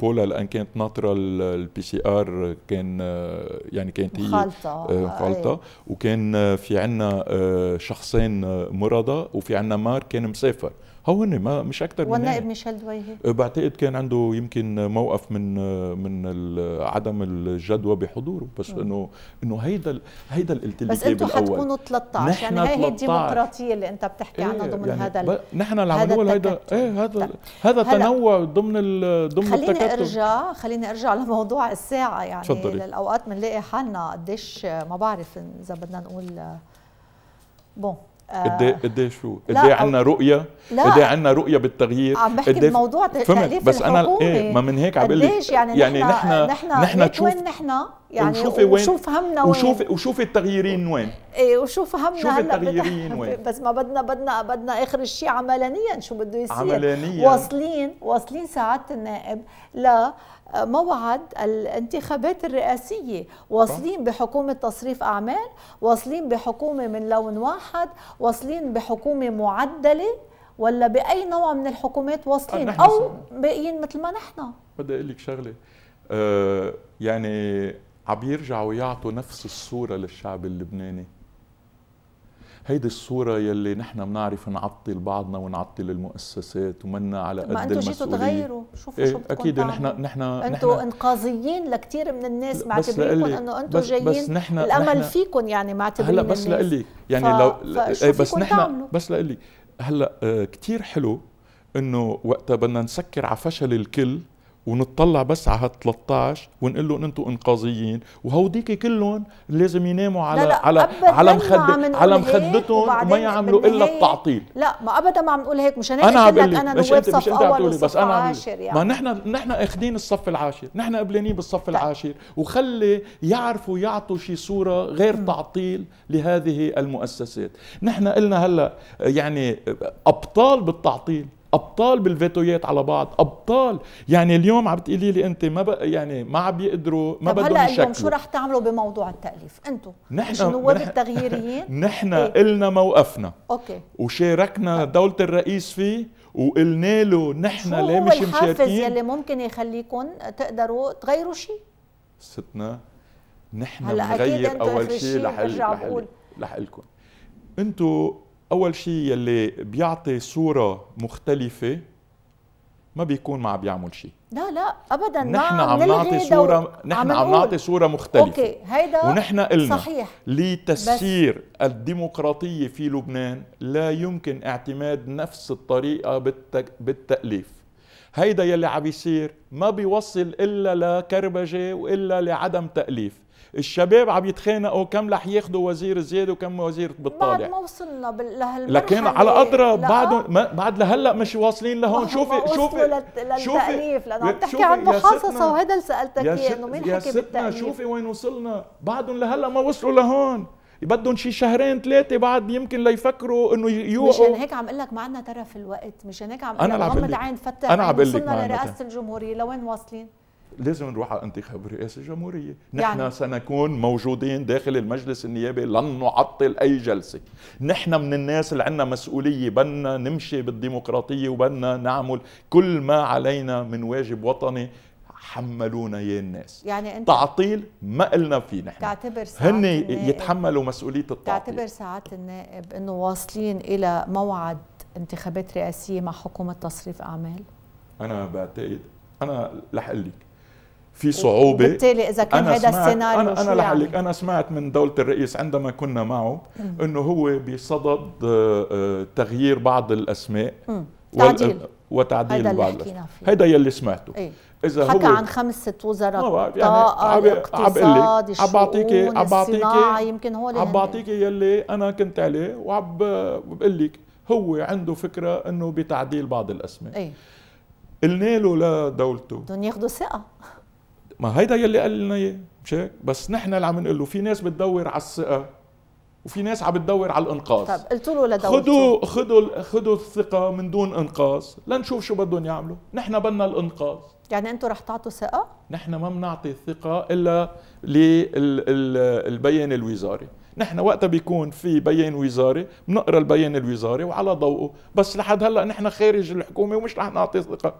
بولا لان كانت ناطره البي سي ار كان يعني كانت هي مخالطه آه إيه. وكان في عندنا شخصين مرضى وفي عندنا مار كان مسافر هو ما مش اكثر من والنائب ميشيل دويهي أه، بعتقد كان عنده يمكن موقف من أه، من عدم الجدوى بحضوره بس أه. انه انه هيدا هيدا الالتزام بس انتم حتكونوا 13 يعني هي هي الديمقراطيه اللي انت بتحكي عنها إيه، ضمن يعني هذا نحن اللي عم نقول هيدا ايه هذا هذا تنوع ضمن ضمن خليني ارجع خليني ارجع لموضوع الساعه يعني تفضلي. للاوقات بنلاقي حالنا قديش ما بعرف اذا بدنا نقول بون قد ايه قد ايه شو؟ قد ايه عندنا رؤيه؟ قد ايه عندنا رؤيه بالتغيير؟ عم بحكي قدي... إيه بموضوع تأليف بس الحكومي. انا ايه ما من هيك عم بقول يعني يعني نحن نحن نحن نشوف نحن يعني وشوفي وين وشوف همنا وين وشوفي وشوفي التغييرين وين ايه وشوف همنا شوف التغييرين وين بس ما بدنا بدنا بدنا اخر الشيء عملانيا شو بده يصير عملانيا واصلين واصلين سعاده النائب ل آه، موعد الانتخابات الرئاسية واصلين بحكومة تصريف أعمال واصلين بحكومة من لون واحد واصلين بحكومة معدلة ولا بأي نوع من الحكومات واصلين أو باقيين مثل ما نحن بدي أقول لك شغلة أه يعني عم يرجعوا يعطوا نفس الصورة للشعب اللبناني هيدي الصورة يلي نحن بنعرف نعطل بعضنا ونعطل المؤسسات ومنا على قد المسؤولية ما انتم جيتوا تغيروا شوفوا ايه شو بتكون اكيد نحن نحن انتم انقاذيين لكثير من الناس معتبرينكم انه انتم جايين بس نحن الامل فيكم يعني معتبرين هلا بس لقلي يعني ف... لو ايه بس نحن بس لقلي هلا آه كثير حلو انه وقتها بدنا نسكر على فشل الكل ونطلع بس على هال 13 ونقول لهم انتم انقاذيين وهوديك كلهم لازم يناموا على لا لا على على مخد على مخدتهم وما يعملوا الا التعطيل لا ما ابدا ما عم نقول هيك مش انا عم لك انا انت صف انت وصف بس انا عم يعني ما نحن نحن اخذين الصف العاشر نحن قبلانين بالصف لا. طيب. العاشر وخلي يعرفوا يعطوا شي صوره غير م. تعطيل لهذه المؤسسات نحن قلنا هلا يعني ابطال بالتعطيل ابطال بالفيتويات على بعض ابطال يعني اليوم عم تقولي لي انت ما بق يعني ما عم بيقدروا ما بدهم هلا اليوم شو رح تعملوا بموضوع التاليف انتم نحن النواب التغييريين نحن إيه. قلنا موقفنا اوكي وشاركنا طيب. دوله الرئيس فيه وقلنا له نحن ليه مش مشاركين شو الحافز يلي ممكن يخليكم تقدروا تغيروا شيء ستنا نحن بنغير اول شيء رح لحل لحلكم انتم اول شيء يلي بيعطي صوره مختلفه ما بيكون ما عم بيعمل شيء لا لا ابدا نحن عم نعطي صوره و... نحن عم, نعطي صوره مختلفه اوكي هيدا ونحن قلنا صحيح لتسيير بس... الديمقراطيه في لبنان لا يمكن اعتماد نفس الطريقه بالتك... بالتاليف هيدا يلي عم بيصير ما بيوصل الا لكربجه والا لعدم تاليف الشباب عم يتخانقوا كم رح ياخذوا وزير زياده وكم وزير بالطالع بعد ما وصلنا لهالمرحله لكن على قدرة بعد ما بعد لهلا مش واصلين لهون شوفي شوفي للتأليف لأنه عم تحكي عن محاصصة وهذا اللي سألتك إياه إنه مين حكي بالتأليف شوفي وين وصلنا بعدهم لهلا ما وصلوا لهون بدهم شي شهرين ثلاثه بعد يمكن ليفكروا انه يوقعوا مشان هيك عم اقول لك ما عندنا ترف الوقت مشان هيك عم اقول لك غمض عين فتح انا عم لك لرئاسه الجمهوريه لوين واصلين لازم نروح على انتخاب رئاسة الجمهورية نحن يعني... سنكون موجودين داخل المجلس النيابي لن نعطل أي جلسة نحن من الناس اللي عندنا مسؤولية بدنا نمشي بالديمقراطية وبدنا نعمل كل ما علينا من واجب وطني حملونا اياه الناس يعني انت تعطيل ما قلنا فيه نحن تعتبر ساعات هن يتحملوا مسؤوليه التعطيل تعتبر ساعات النائب انه واصلين الى موعد انتخابات رئاسيه مع حكومه تصريف اعمال انا بعتقد انا رح اقول لك في صعوبه بالتالي اذا كان هذا السيناريو انا, أنا رح يعني؟ انا سمعت من دوله الرئيس عندما كنا معه انه هو بصدد آه، آه، تغيير بعض الاسماء تعديل وتعديل بعض هذا يلي سمعته إيه؟ اذا حكى هو عن خمس ست وزراء آه، يعني طاقه الاقتصاد عم بعطيكي عم بعطيكي يمكن هول عم بعطيك يعني. يلي انا كنت عليه وعم بقول لك هو عنده فكره انه بتعديل بعض الاسماء ايه قلنا له لدولته بدهم ياخذوا ثقه ما هيدا يلي قال لنا اياه مش هيك بس نحن اللي عم نقول له في ناس بتدور على الثقه وفي ناس عم بتدور على الانقاذ طب قلت له ولا خذوا خذوا خذوا الثقه من دون انقاذ لنشوف شو بدهم يعملوا نحن بدنا الانقاذ يعني انتم رح تعطوا ثقه نحن ما بنعطي الثقه الا للبيان الوزاري نحن وقتها بيكون في بيان وزاري بنقرا البيان الوزاري وعلى ضوءه بس لحد هلا نحن خارج الحكومه ومش رح نعطي ثقه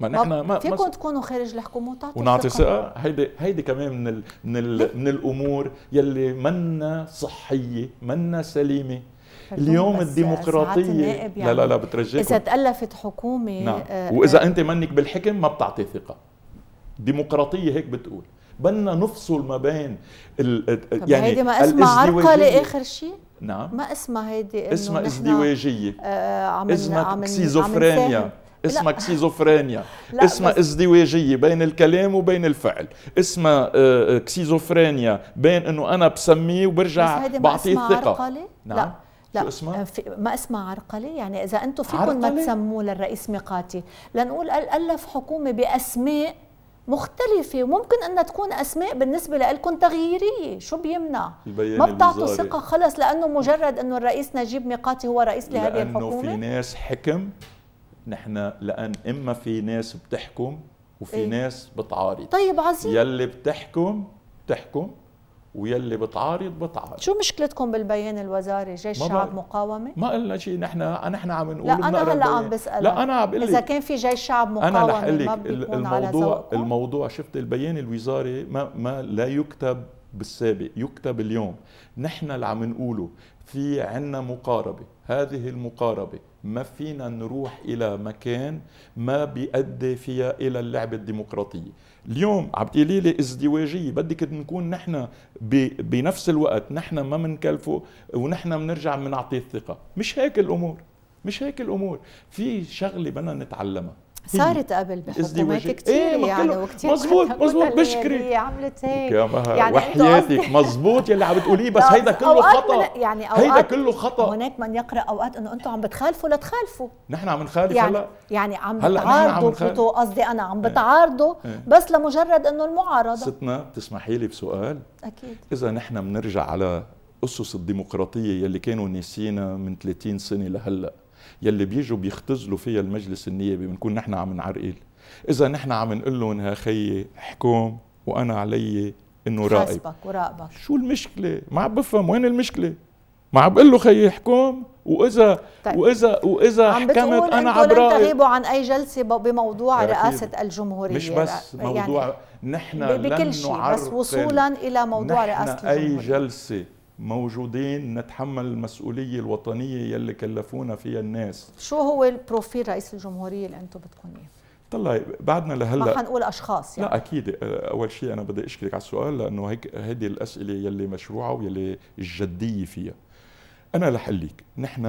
ما نحن ما فيكم ما... تكونوا خارج الحكومه وتعطوا ونعطي ثقه هيدي هيدي كمان من ال... من ال... من الامور يلي منا صحيه منا سليمه اليوم الديمقراطية يعني لا لا يعني لا بترجيكم إذا تألفت حكومة نعم. آه،, آه وإذا أنت منك بالحكم ما بتعطي ثقة ديمقراطية هيك بتقول بدنا نفصل ما بين ال يعني هيدي ما اسمها عرقلة آخر شيء نعم ما اسمها هيدي اسمها ازدواجية آه عم اسمها سيزوفرينيا اسمها كسيزوفرينيا اسمها ازدواجيه بين الكلام وبين الفعل اسمها آه، كسيزوفرينيا آه، بين انه انا بسميه وبرجع بعطيه ثقه نعم لا. لا اسمها؟ آه، ما اسمها عرقلة يعني إذا أنتم فيكم ما تسموه للرئيس ميقاتي لنقول ألف حكومة بأسماء مختلفة وممكن أنها تكون أسماء بالنسبة لكم تغييرية شو بيمنع ما بتعطوا ثقة خلص لأنه مجرد أنه الرئيس نجيب ميقاتي هو رئيس لهذه الحكومة لأنه في ناس حكم نحن لان اما في ناس بتحكم وفي إيه؟ ناس بتعارض طيب عظيم يلي بتحكم بتحكم ويلي بتعارض بتعارض شو مشكلتكم بالبيان الوزاري جيش شعب مقاومه ما قلنا شيء نحن نحن عم نقول لا انا هلا عم بسالك لا انا عم اذا كان في جيش شعب مقاومه انا رح لك الموضوع الموضوع شفت البيان الوزاري ما ما لا يكتب بالسابق يكتب اليوم نحن اللي عم نقوله في عنا مقاربه هذه المقاربه ما فينا نروح إلى مكان ما بيؤدي فيها إلى اللعبة الديمقراطية اليوم عم تقولي لي ازدواجية بدك نكون نحن بنفس الوقت نحن ما منكلفه ونحن بنرجع بنعطيه الثقة مش هيك الأمور مش هيك الأمور في شغلة بدنا نتعلمها صارت قبل بحكومات كثير إيه يعني وكثير مزبوط مزبوط يعني بشكري عملت هيك يعني وحياتك مزبوط يلي عم بتقوليه بس آه، هيدا كله خطا يعني هيدا كله خطا هناك من يقرا اوقات انه انتم عم بتخالفوا لا تخالفوا نحن عم نخالف يعني هلا يعني عم بتعارضوا قصدي انا عم إيه. بتعارضوا إيه. بس لمجرد انه المعارضه ستنا بتسمحي لي بسؤال اكيد اذا نحن بنرجع على اسس الديمقراطيه يلي كانوا ناسينا من 30 سنه لهلا يلي بيجوا بيختزلوا فيها المجلس النيابي بنكون نحن عم نعرقل اذا نحن عم نقول لهم يا خيي احكم وانا علي انه راقب وراقبك شو المشكله ما عم بفهم وين المشكله ما عم بقول له خيي احكم واذا طيب. واذا واذا حكمت انا عم بتقول انتم تغيبوا عن اي جلسه بموضوع رئاسه الجمهوريه مش بس يعني موضوع يعني نحن بكل شيء بس وصولا الى موضوع رئاسه الجمهوريه اي جلسه موجودين نتحمل المسؤوليه الوطنيه يلي كلفونا فيها الناس شو هو البروفيل رئيس الجمهوريه اللي انتم بدكم اياه طلع بعدنا لهلا ما حنقول اشخاص يعني لا اكيد اول شيء انا بدي اشكرك على السؤال لانه هيك هيدي الاسئله يلي مشروعه ويلي الجديه فيها انا رح لك نحن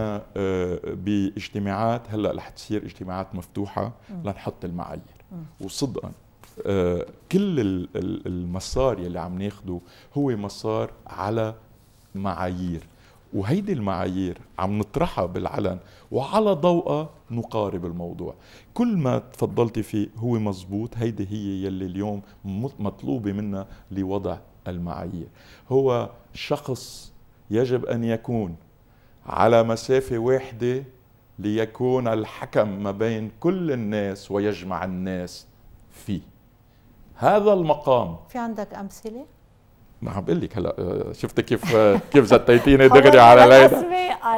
باجتماعات هلا رح تصير اجتماعات مفتوحه لنحط المعايير وصدقا كل المسار يلي عم ناخده هو مسار على معايير وهيدي المعايير عم نطرحها بالعلن وعلى ضوءها نقارب الموضوع كل ما تفضلتي فيه هو مزبوط هيدي هي يلي اليوم مطلوبة منا لوضع المعايير هو شخص يجب أن يكون على مسافة واحدة ليكون الحكم ما بين كل الناس ويجمع الناس فيه هذا المقام في عندك أمثلة؟ ما عم بقول لك هلا آه، شفتي كيف آه، كيف زتيتيني دغري على ليلى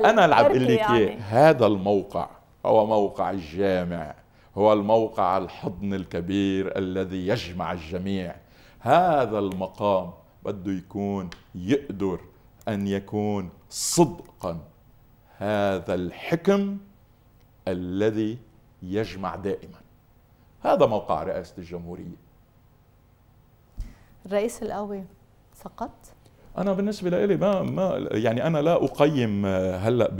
انا اللي عم بقول لك يعني. هذا الموقع هو موقع الجامع هو الموقع الحضن الكبير الذي يجمع الجميع هذا المقام بده يكون يقدر ان يكون صدقا هذا الحكم الذي يجمع دائما هذا موقع رئاسه الجمهوريه الرئيس القوي فقط؟ انا بالنسبه لي ما ما يعني انا لا اقيم آه، هلا ب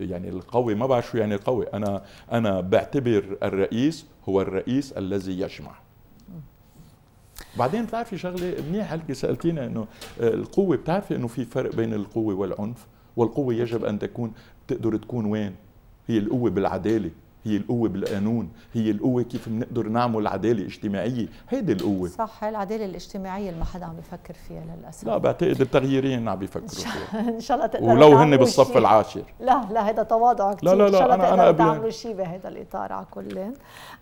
يعني القوي ما بعرف شو يعني القوي انا انا بعتبر الرئيس هو الرئيس الذي يجمع بعدين بتعرفي شغله منيح هلك سالتينا انه آه، القوه بتعرفي انه في فرق بين القوه والعنف والقوه يجب ان تكون تقدر تكون وين هي القوه بالعداله هي القوه بالقانون هي القوه كيف بنقدر نعمل عداله اجتماعيه هيدي القوه صح العداله الاجتماعيه اللي ما حدا عم بفكر فيها للاسف لا بعتقد التغييرين عم بيفكروا فيها ان شاء الله تقدر ولو هن بالصف العاشر لا لا هيدا تواضع كثير لا لا لا ان شاء الله انا انا تعملوا شيء بهذا الاطار على كل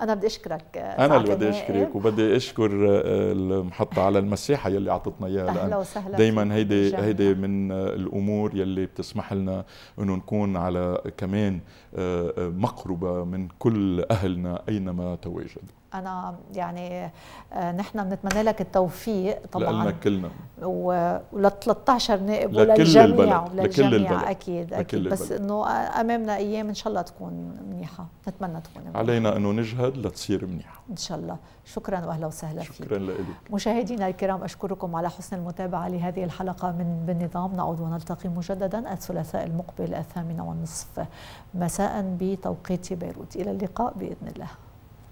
انا بدي اشكرك انا اللي بدي اشكرك وبدي اشكر آه، المحطه على المساحه يلي اعطتنا اياها اهلا وسهلا دائما هيدي هيدي من الامور يلي بتسمح لنا انه نكون على كمان آه، آه، مقربة من كل أهلنا أينما تواجدوا انا يعني آه، نحن بنتمنى لك التوفيق طبعا لنا كلنا ول 13 نائب وللجميع لكل البلد اكيد اكيد بس انه امامنا ايام ان شاء الله تكون منيحه نتمنى تكون منيحة. علينا انه نجهد لتصير منيحه ان شاء الله شكرا واهلا وسهلا فيك شكرا لك مشاهدينا الكرام اشكركم على حسن المتابعه لهذه الحلقه من بالنظام نعود ونلتقي مجددا الثلاثاء المقبل الثامنه والنصف مساء بتوقيت بيروت الى اللقاء باذن الله